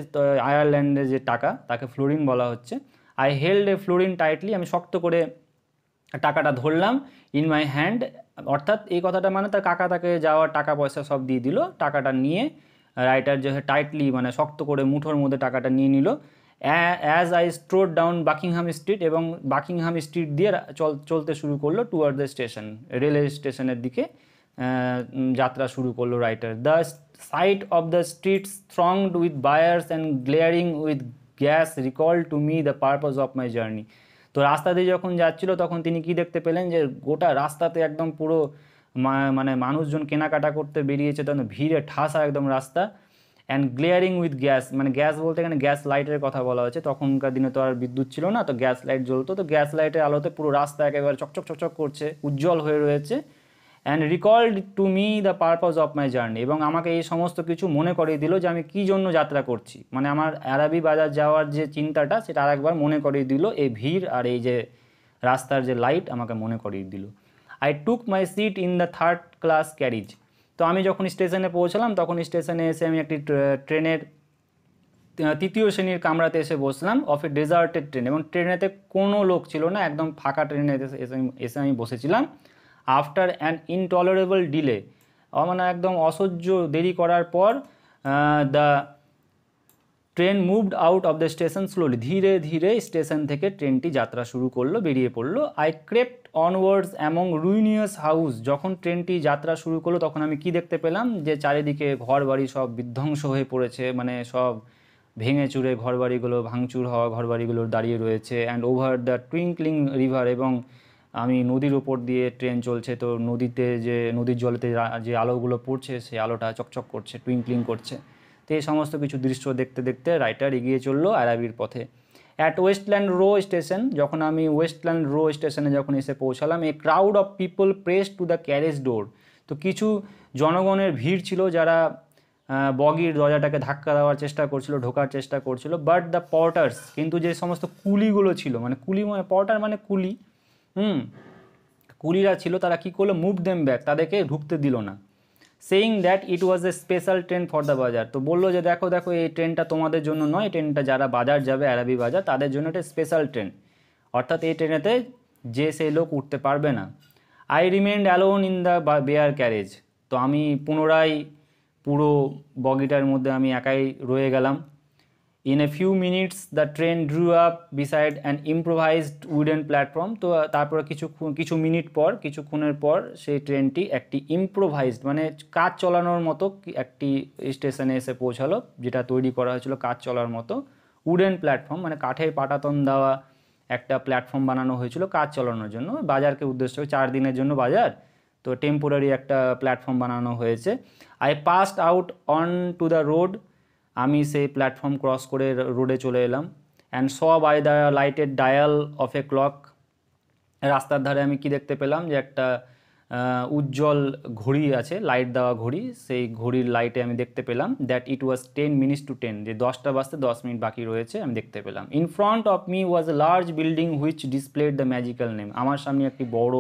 আয়ারল্যান্ডের যে টাকা তাকে ফ্লোরিন বলা হচ্ছে I held a florin tightly আমি শক্ত করে টাকাটা ধরলাম ইন মাই হ্যান্ড অর্থাৎ এই কথাটা মানে তার কাকা তাকে যাওয়ার টাকা পয়সা সব দিয়ে দিল টাকাটা নিয়ে রাইটার যে টাইটলি মানে শক্ত করে মুঠোর মধ্যে টাকাটা নিয়ে নিল as I strode down Buckingham Street এবং বাকিংহাম স্ট্রিট দিয়ে চলতে শুরু করলো টুয়ার্ড দ্য স্টেশন রেলওয়ে স্টেশনের দিকে যাত্রা শুরু করলো writer the sight of the street thronged with buyers and glaring with gas recall to me the purpose of my journey তো রাস্তা দিয়ে যখন যাচ্ছিল তখন তিনি কি দেখতে পেলেন যে গোটা রাস্তাতে একদম পুরো মানে মানুষজন কেনাকাটা করতে বেরিয়েছে তখন ভিড়ে ঠাসা একদম রাস্তা অ্যান্ড গ্লেয়ারিং উইথ গ্যাস মানে গ্যাস বলতে এখানে গ্যাস লাইটের কথা বলা হয়েছে তখনকার দিনে তো আর বিদ্যুৎ ছিল না তো গ্যাস লাইট জ্বলতো তো গ্যাস লাইটের আলোতে পুরো রাস্তা একেবারে চকচক চকচক করছে উজ্জ্বল হয়ে রয়েছে and recalled to me the purpose of my journey এবং আমাকে এই সমস্ত কিছু মনে করিয়ে দিল যে আমি কী জন্য যাত্রা করছি মানে আমার আরাবি বাজার যাওয়ার যে চিন্তাটা সেটা আরেকবার মনে করিয়ে দিল এই ভিড় আর এই যে রাস্তার যে লাইট আমাকে মনে করিয়ে দিল I took my seat in the third class carriage তো আমি যখন স্টেশনে পৌঁছলাম তখন স্টেশনে এসে আমি একটি ট্রেনের তৃতীয় শ্রেণীর কামরাতে এসে বসলাম অফিস ডেজার্টেড ট্রেন এবং ট্রেনেতে কোনো লোক ছিল না একদম ফাঁকা ট্রেনে এসে এসে আমি বসেছিলাম আফটার অ্যান ইনটলারেবল ডিলে মানে একদম অসহ্য দেরি করার পর the train moved out of the station slowly ধীরে ধীরে স্টেশন থেকে ট্রেনটি যাত্রা শুরু করলো বেরিয়ে পড়লো I crept onwards among ruinous house যখন ট্রেনটি যাত্রা শুরু করলো তখন আমি কি দেখতে পেলাম যে চারিদিকে ঘর বাড়ি সব বিধ্বংস হয়ে পড়েছে মানে সব ভেঙে চুরে ঘরবাড়িগুলো ভাঙচুর হওয়া ঘরবাড়িগুলোর দাঁড়িয়ে রয়েছে and over the twinkling river এবং আমি নদীর ওপর দিয়ে ট্রেন চলছে তো নদীতে যে নদীর জলেতে যে আলোগুলো পড়ছে সেই আলোটা চকচক করছে টুইঙ্কলিং করছে তো এই সমস্ত কিছু দৃশ্য দেখতে দেখতে রাইটার এগিয়ে চললো আরাবির পথে অ্যাট ওয়েস্টল্যান্ড রো স্টেশন যখন আমি ওয়েস্টল্যান্ড রো স্টেশনে যখন এসে পৌঁছালাম a crowd of people press to the carriage door তো কিছু জনগণের ভিড় ছিল যারা বগির দরজাটাকে ধাক্কা দেওয়ার চেষ্টা করছিল ঢোকার চেষ্টা করছিল বাট দ্য পর্টার্স কিন্তু যে সমস্ত কুলিগুলো ছিল মানে কুলি মানে পর্টার মানে কুলি হুম কুলিরা ছিল তারা কি করলো মুভ দেম ব্যাক তাদেরকে ঢুকতে দিল না saying that it was a special train for the bazaar তো বললো যে দেখো দেখো এই ট্রেনটা তোমাদের জন্য নয় ট্রেনটা যারা বাজার যাবে আরবি বাজার তাদের জন্য এটা স্পেশাল ট্রেন অর্থাৎ এই ট্রেনেতে যে সেই লোক উঠতে পারবে না I remained alone in the bare carriage তো আমি পুনরায় পুরো বগিটার মধ্যে আমি একাই রয়ে গেলাম in a few minutes the train drew up beside an improvised wooden platform তো তারপর কিছু কিছু মিনিট পর কিছুক্ষণের পর সেই ট্রেনটি একটি ইম্প্রোভাইজড মানে কাজ চলানোর মতো একটি স্টেশনে এসে পৌঁছালো যেটা তৈরি করা হয়েছিল কাজ চলার মতো উডেন প্ল্যাটফর্ম মানে কাঠের পাটাতন দেওয়া একটা প্ল্যাটফর্ম বানানো হয়েছিল কাজ চালানোর জন্য বাজারকে উদ্দেশ্য চার দিনের জন্য বাজার তো টেম্পোরারি একটা প্ল্যাটফর্ম বানানো হয়েছে I passed out on to the road আমি সেই প্ল্যাটফর্ম ক্রস করে রোডে চলে এলাম and saw by the lighted dial of a clock রাস্তার ধারে আমি কি দেখতে পেলাম যে একটা উজ্জ্বল ঘড়ি আছে লাইট দেওয়া ঘড়ি সেই ঘড়ির লাইটে আমি দেখতে পেলাম that it was ten minutes to ten যে দশটা বাজতে দশ মিনিট বাকি রয়েছে আমি দেখতে পেলাম in front of me was a large building which displayed the magical name আমার সামনে একটি বড়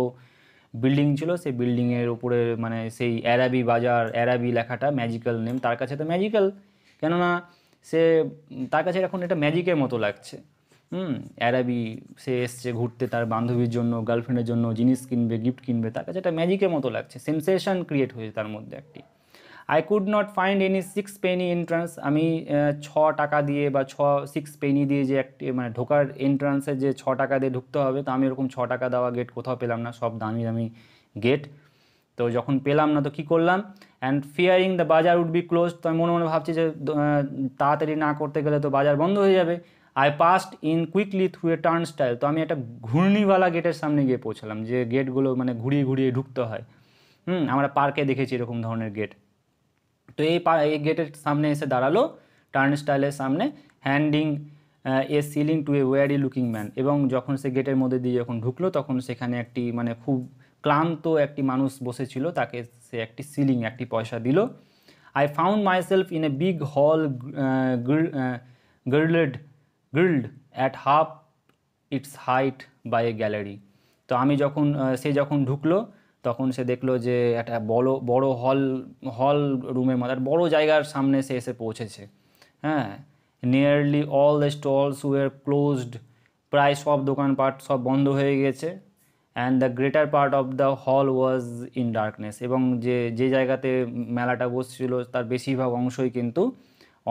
বিল্ডিং ছিল সেই বিল্ডিংয়ের উপরে মানে সেই অ্যারাবি বাজার অ্যারাবি লেখাটা ম্যাজিক্যাল নেম তার কাছে তো ম্যাজিক্যাল কেননা সে তার কাছে এখন এটা ম্যাজিকের মতো লাগছে হুম অ্যারাবি সে এসছে ঘুরতে তার বান্ধবীর জন্য গার্লফ্রেন্ডের জন্য জিনিস কিনবে গিফট কিনবে তার কাছে একটা ম্যাজিকের মতো লাগছে সেন্সেশন ক্রিয়েট হয়েছে তার মধ্যে একটি I could not find any sixpenny entrance আমি ছ টাকা দিয়ে বা ছ সিক্স পেনি দিয়ে যে একটি মানে ঢোকার এন্ট্রান্সে যে ছ টাকা দিয়ে ঢুকতে হবে তো আমি এরকম ছ টাকা দেওয়া গেট কোথাও পেলাম না সব দামি দামি গেট তো যখন পেলাম না তো কী করলাম and fearing the bazaar would be close তো আমি মনে মনে ভাবছি যে তাড়াতাড়ি না করতে গেলে তো বাজার বন্ধ হয়ে যাবে I passed in quickly through a turnstile তো আমি একটা ঘূর্ণিওয়ালা গেটের সামনে গিয়ে পৌঁছালাম যে গেটগুলো মানে ঘুরিয়ে ঘুরিয়ে ঢুকতে হয় হুম আমরা পার্কে দেখেছি এরকম ধরনের গেট তো এই এই গেটের সামনে এসে দাঁড়ালো টার্ন স্টাইলের সামনে handing a shilling to a weary looking man এবং যখন সে গেটের মধ্যে দিয়ে যখন ঢুকলো তখন সেখানে একটি মানে খুব ক্লান্ত একটি মানুষ বসেছিল তাকে সে একটি সিলিং একটি পয়সা দিল I found self in a big hall grilled grilled at half its height by a gallery তো আমি যখন uh, সে যখন ঢুকলো তখন সে দেখলো যে একটা বড় বড় হল হল রুমের মধ্যে বড় জায়গার সামনে সে এসে পৌঁছেছে হ্যাঁ nearly all the stalls were closed প্রায় সব দোকানপাট সব বন্ধ হয়ে গেছে and the greater part of the hall was in darkness এবং যে যে জায়গাতে মেলাটা বসছিল তার বেশিরভাগ অংশই কিন্তু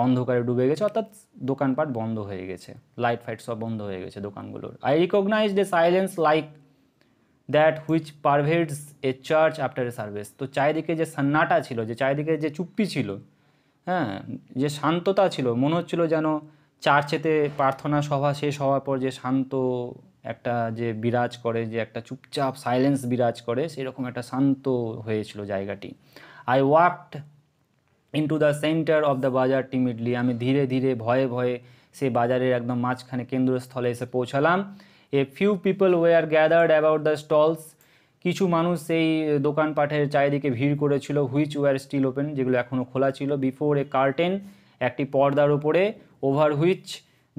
অন্ধকারে ডুবে গেছে অর্থাৎ দোকানপাট বন্ধ হয়ে গেছে লাইট ফাইট সব বন্ধ হয়ে গেছে দোকানগুলোর I recognize the silence like that which pervades a church after a service তো চারিদিকে যে সান্নাটা ছিল যে চারিদিকে যে চুপ্পি ছিল হ্যাঁ যে শান্ততা ছিল মনে হচ্ছিল যেন চার্চেতে প্রার্থনা সভা শেষ হওয়ার পর যে শান্ত একটা যে বিরাজ করে যে একটা চুপচাপ সাইলেন্স বিরাজ করে সেরকম একটা শান্ত হয়েছিল জায়গাটি I walked into the centre of the bazaar timidly আমি ধীরে ধীরে ভয়ে ভয়ে সেই বাজারের একদম মাঝখানে কেন্দ্রস্থলে এসে পৌঁছালাম a few people were gathered about the stalls কিছু মানুষ সেই দোকানপাঠের চারিদিকে ভিড় করেছিল হুইচ ওয়ার স্টিল ওপেন যেগুলো এখনও খোলা ছিল বিফোর এ কার্টেন একটি পর্দার উপরে over which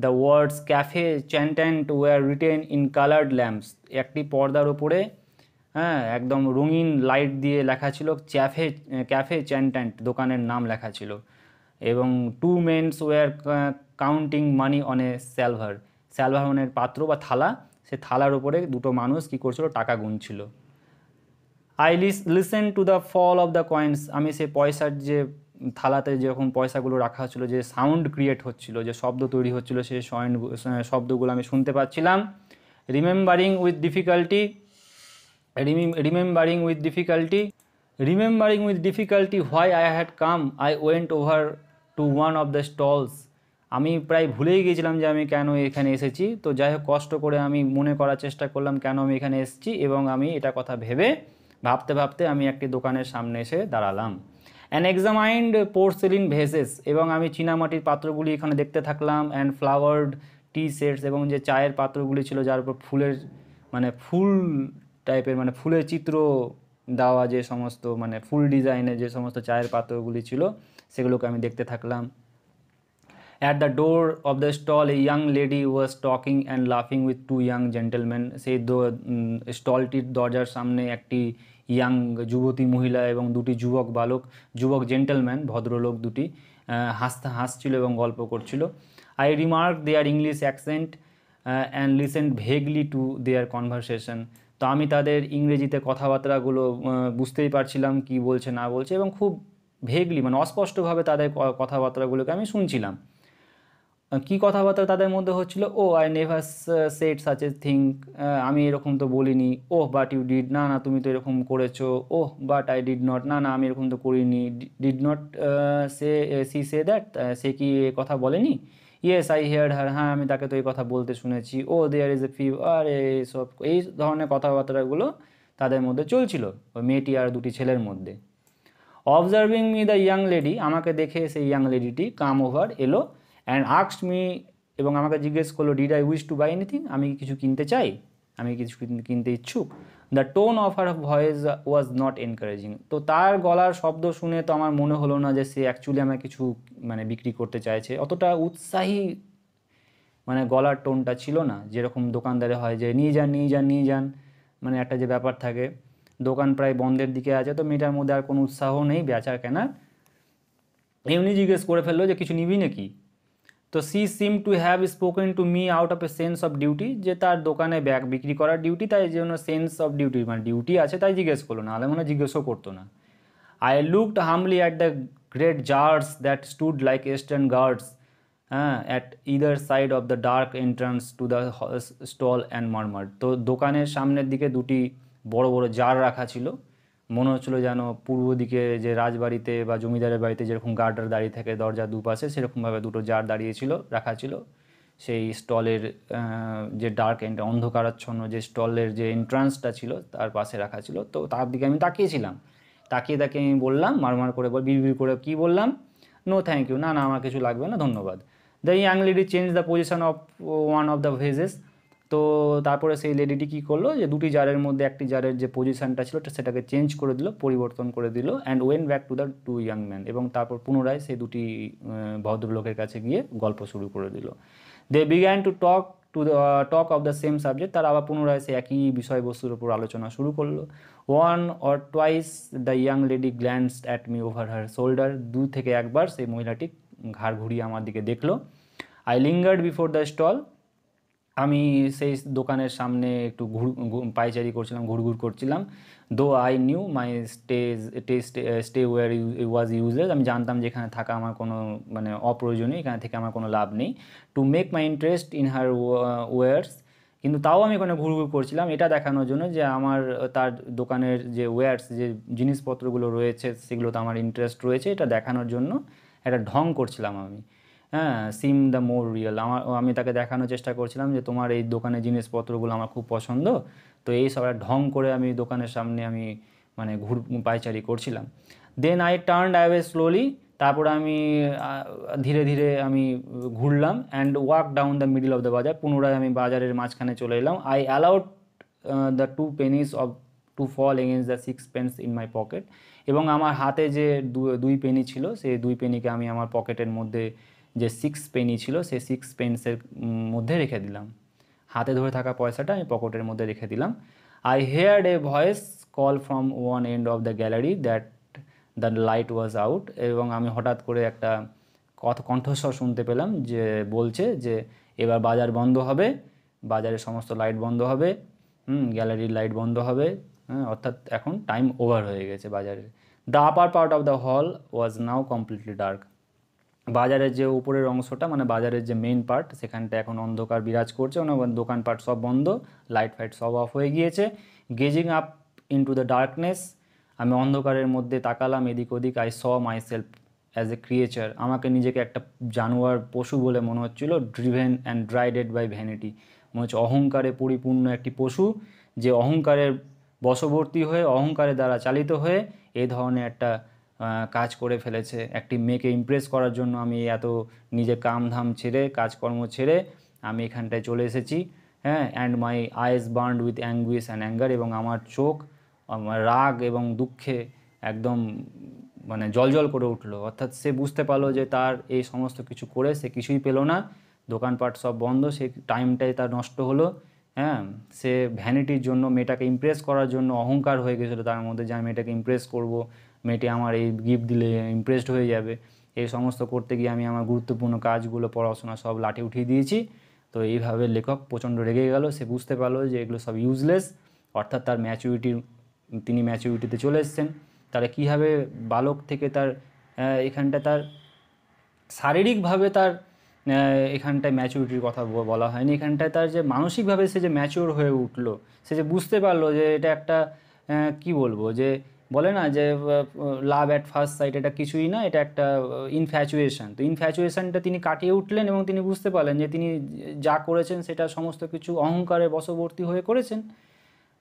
the words cafe chantant were written in coloured lamps একটি পর্দার ওপরে হ্যাঁ একদম রঙিন লাইট দিয়ে লেখা ছিল ক্যাফে ক্যাফে চ্যান্টেন্ট দোকানের নাম লেখা ছিল এবং two men's were counting money on a salver salver মানে পাত্র বা থালা সে থালার ওপরে দুটো মানুষ কি করছিল টাকা গুনছিল আই লিস listen to the fall of the coins আমি সে পয়সার যে থালাতে যেরকম পয়সাগুলো রাখা হচ্ছিলো যে সাউন্ড ক্রিয়েট হচ্ছিলো যে শব্দ তৈরি হচ্ছিলো সেই সয়েন্ট শব্দগুলো আমি শুনতে পাচ্ছিলাম remembering with difficulty remembering with difficulty remembering with difficulty why I had come I went over to one of the stalls আমি প্রায় ভুলেই গিয়েছিলাম যে আমি কেন এখানে এসেছি তো যাই হোক কষ্ট করে আমি মনে করার চেষ্টা করলাম কেন আমি এখানে এসেছি এবং আমি এটা কথা ভেবে ভাবতে ভাবতে আমি একটি দোকানের সামনে এসে দাঁড়ালাম অ্যান্ড এক্সামাইন্ড পোর্সেলিন ভেসেস এবং আমি চীনামাটির পাত্রগুলি এখানে দেখতে থাকলাম অ্যান্ড ফ্লাওয়ার্ড টি সেটস এবং যে চায়ের পাত্রগুলি ছিল যার উপর ফুলের মানে ফুল টাইপের মানে ফুলের চিত্র দেওয়া যে সমস্ত মানে ফুল ডিজাইনের যে সমস্ত চায়ের পাত্রগুলি ছিল সেগুলোকে আমি দেখতে থাকলাম at the door of the stall a young lady was talking and লাফিং উইথ টু ইয়াং জেন্টেলম্যান সেই স্টলটির দরজার সামনে একটি ইয়াং যুবতী মহিলা এবং দুটি যুবক বালক যুবক জেন্টেলম্যান ভদ্রলোক দুটি হাসতে হাসছিল এবং গল্প করছিল I remark their English accent and listened vaguely to their conversation তো আমি তাদের ইংরেজিতে কথাবার্তাগুলো বুঝতেই পারছিলাম কি বলছে না বলছে এবং খুব ভেগলি মানে অস্পষ্টভাবে তাদের কথাবার্তাগুলোকে আমি শুনছিলাম কি কথাবার্তা তাদের মধ্যে হচ্ছিল oh I never said such a thing আমি এরকম তো বলিনি ওহ বাট ইউ ডিড না না তুমি তো এরকম করেছো oh but I did not না না আমি এরকম তো করিনি did not she she say that সে কি কথা বলেনি ইয়েস আই হেয়ার হার হ্যাঁ আমি তাকে তো এই কথা বলতে শুনেছি ও দেয়ার ইজ এ ফি আর এইসব এই ধরনের কথাবার্তাগুলো তাদের মধ্যে চলছিল ওই মেয়েটি আর দুটি ছেলের মধ্যে observing me the young lady আমাকে দেখে সেই ইয়াং লেডিটি কাম ওভার এলো অ্যান্ড আক্সড মি এবং আমাকে জিজ্ঞেস করলো did I wish to buy anything আমি কিছু কিনতে চাই আমি কিছু কিনতে ইচ্ছুক the tone of her voice was not encouraging তো তার গলার শব্দ শুনে তো আমার মনে হলো না যে সে অ্যাকচুয়ালি আমার কিছু মানে বিক্রি করতে চাইছে অতটা উৎসাহী মানে গলার টোনটা ছিল না যেরকম দোকানদারে হয় যে নিয়ে যান নিয়ে যান নিয়ে যান মানে একটা যে ব্যাপার থাকে দোকান প্রায় বন্ধের দিকে আছে তো মেয়েটার মধ্যে আর কোনো উৎসাহ নেই বেচার কেনার এমনি জিজ্ঞেস করে ফেললো যে কিছু নিবি নাকি তো she seem to have spoken to me out of a sense of duty যে তার দোকানে ব্যাগ বিক্রি করার ডিউটি তাই জন্য সেন্স অফ ডিউটি মানে ডিউটি আছে তাই জিজ্ঞেস করলো না আলে মনে জিজ্ঞেসও করতো না I looked humbly at the great jars that stood like eastern guards হ্যাঁ at either side of the dark entrance to the stall and murmur তো দোকানের সামনের দিকে দুটি বড় বড় জার রাখা ছিল মনে হচ্ছিলো যেন পূর্ব দিকে যে রাজবাড়িতে বা জমিদারের বাড়িতে যেরকম গার্ডার দাঁড়িয়ে থাকে দরজা দুপাশে সেরকমভাবে দুটো জার দাঁড়িয়েছিল রাখা ছিল সেই স্টলের যে ডার্ক এন্ড অন্ধকারাচ্ছন্ন যে স্টলের যে এন্ট্রান্সটা ছিল তার পাশে রাখা ছিল তো তার দিকে আমি তাকিয়েছিলাম তাকিয়ে তাকে আমি বললাম মারমার করে বিড় করে কি বললাম নো থ্যাংক ইউ না না আমার কিছু লাগবে না ধন্যবাদ the young lady change the position of one of the vases তো তারপরে সেই লেডিটি কী করলো যে দুটি জারের মধ্যে একটি জারের যে পজিশানটা ছিল সেটাকে চেঞ্জ করে দিল পরিবর্তন করে দিল and went back to the two young man এবং তারপর পুনরায় সেই দুটি ভদ্রলোকের কাছে গিয়ে গল্প শুরু করে দিল they began to talk to the talk of the same subject তারা আবার পুনরায় সে একই বিষয়বস্তুর উপর আলোচনা শুরু করলো one or twice the young lady glance at me over her shoulder দু থেকে একবার সেই মহিলাটি ঘাড় ঘুরিয়ে আমার দিকে দেখলো I lingered before the stall আমি সেই দোকানের সামনে একটু ঘুর পাইচারি করছিলাম ঘুরঘুর করছিলাম though I knew my stage test stay were was useless আমি জানতাম যে এখানে থাকা আমার কোনো মানে অপ্রয়োজনীয় এখানে থেকে আমার কোনো লাভ নেই to make my interest in her wares কিন্তু তাও আমি ওখানে ঘুরঘুর করছিলাম এটা দেখানোর জন্য যে আমার তার দোকানের যে ওয়ার্স যে জিনিসপত্রগুলো রয়েছে সেগুলো তো আমার ইন্টারেস্ট রয়েছে এটা দেখানোর জন্য একটা ঢং করছিলাম আমি হ্যাঁ সিম দ্য মোর রিয়েল আমার আমি তাকে দেখানোর চেষ্টা করছিলাম যে তোমার এই দোকানের জিনিসপত্রগুলো আমার খুব পছন্দ তো এই সব ঢং করে আমি দোকানের সামনে আমি মানে ঘুর পায়চারি করছিলাম then I turn away slowly তারপরে আমি ধীরে ধীরে আমি ঘুরলাম and walk down the middle of the bazaar পুনরায় আমি বাজারের মাঝখানে চলে এলাম I allowed the two pennies of to fall against the sixpence in my pocket এবং আমার হাতে যে দুই পেনি ছিল সেই দুই পেনিকে আমি আমার পকেটের মধ্যে যে সিক্স পেনি ছিল সেই সিক্স পেন্সের মধ্যে রেখে দিলাম হাতে ধরে থাকা পয়সাটা আমি পকেটের মধ্যে রেখে দিলাম I heard a voice call from one end of the gallery that the light was out এবং আমি হঠাৎ করে একটা কথ কণ্ঠস্বর শুনতে পেলাম যে বলছে যে এবার বাজার বন্ধ হবে বাজারের সমস্ত লাইট বন্ধ হবে হুম গ্যালারির লাইট বন্ধ হবে হ্যাঁ অর্থাৎ এখন টাইম ওভার হয়ে গেছে বাজারের the upper part of the hall was now completely dark বাজারের যে উপরের অংশটা মানে বাজারের যে মেইন পার্ট সেখানটা এখন অন্ধকার বিরাজ করছে দোকানপাট সব বন্ধ লাইট ফাইট সব অফ হয়ে গিয়েছে gazing up into the darkness আমি অন্ধকারের মধ্যে তাকালাম এদিক ওদিক I saw myself as a creature আমাকে নিজেকে একটা জানোয়ার পশু বলে মনে হচ্ছিল driven and derided by vanity মনে হচ্ছে অহংকারে পরিপূর্ণ একটি পশু যে অহংকারের বশবর্তী হয়ে অহংকারের দ্বারা চালিত হয়ে এ ধরনের একটা কাজ করে ফেলেছে একটি মেয়েকে ইমপ্রেস করার জন্য আমি এত নিজে কামধাম ছেড়ে কাজকর্ম ছেড়ে আমি এখানটায় চলে এসেছি হ্যাঁ and my eyes burned with anguish and anger এবং আমার চোখ আমার রাগ এবং দুঃখে একদম মানে জলজল করে উঠলো অর্থাৎ সে বুঝতে পারলো যে তার এই সমস্ত কিছু করে সে কিছুই পেলো না দোকানপাট সব বন্ধ সে টাইমটাই তার নষ্ট হলো হ্যাঁ সে ভ্যানিটির জন্য মেয়েটাকে ইমপ্রেস করার জন্য অহংকার হয়ে গেছিলো তার মধ্যে যে আমি মেয়েটাকে ইমপ্রেস করবো মেয়েটি আমার এই গিফট দিলে ইমপ্রেসড হয়ে যাবে এই সমস্ত করতে গিয়ে আমি আমার গুরুত্বপূর্ণ কাজগুলো পড়াশোনা সব লাঠি উঠিয়ে দিয়েছি তো এইভাবে লেখক প্রচণ্ড রেগে গেল সে বুঝতে পারলো যে এগুলো সব ইউজলেস অর্থাৎ তার ম্যাচুরিটি তিনি ম্যাচুরিটিতে চলে এসছেন তাহলে কীভাবে বালক থেকে তার এখানটা তার শারীরিকভাবে তার এখানটায় ম্যাচুরিটির কথা বলা হয়নি এখানটায় তার যে মানসিকভাবে সে যে ম্যাচিওর হয়ে উঠলো সে যে বুঝতে পারলো যে এটা একটা কি বলবো যে বলে না যে লাভ অ্যাট ফার্স্ট সাইট এটা কিছুই না এটা একটা ইনফ্যাচুয়েশন তো ইনফ্যাচুয়েশনটা তিনি কাটিয়ে উঠলেন এবং তিনি বুঝতে পারলেন যে তিনি যা করেছেন সেটা সমস্ত কিছু অহংকারে বশবর্তী হয়ে করেছেন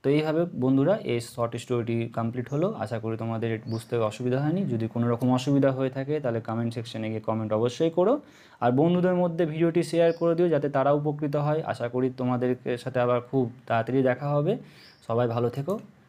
তো এইভাবে বন্ধুরা এই শর্ট স্টোরিটি কমপ্লিট হলো আশা করি তোমাদের বুঝতে অসুবিধা হয়নি যদি কোনো রকম অসুবিধা হয়ে থাকে তাহলে কমেন্ট সেকশানে গিয়ে কমেন্ট অবশ্যই করো আর বন্ধুদের মধ্যে ভিডিওটি শেয়ার করে দিও যাতে তারা উপকৃত হয় আশা করি তোমাদের সাথে আবার খুব তাড়াতাড়ি দেখা হবে সবাই ভালো থেকো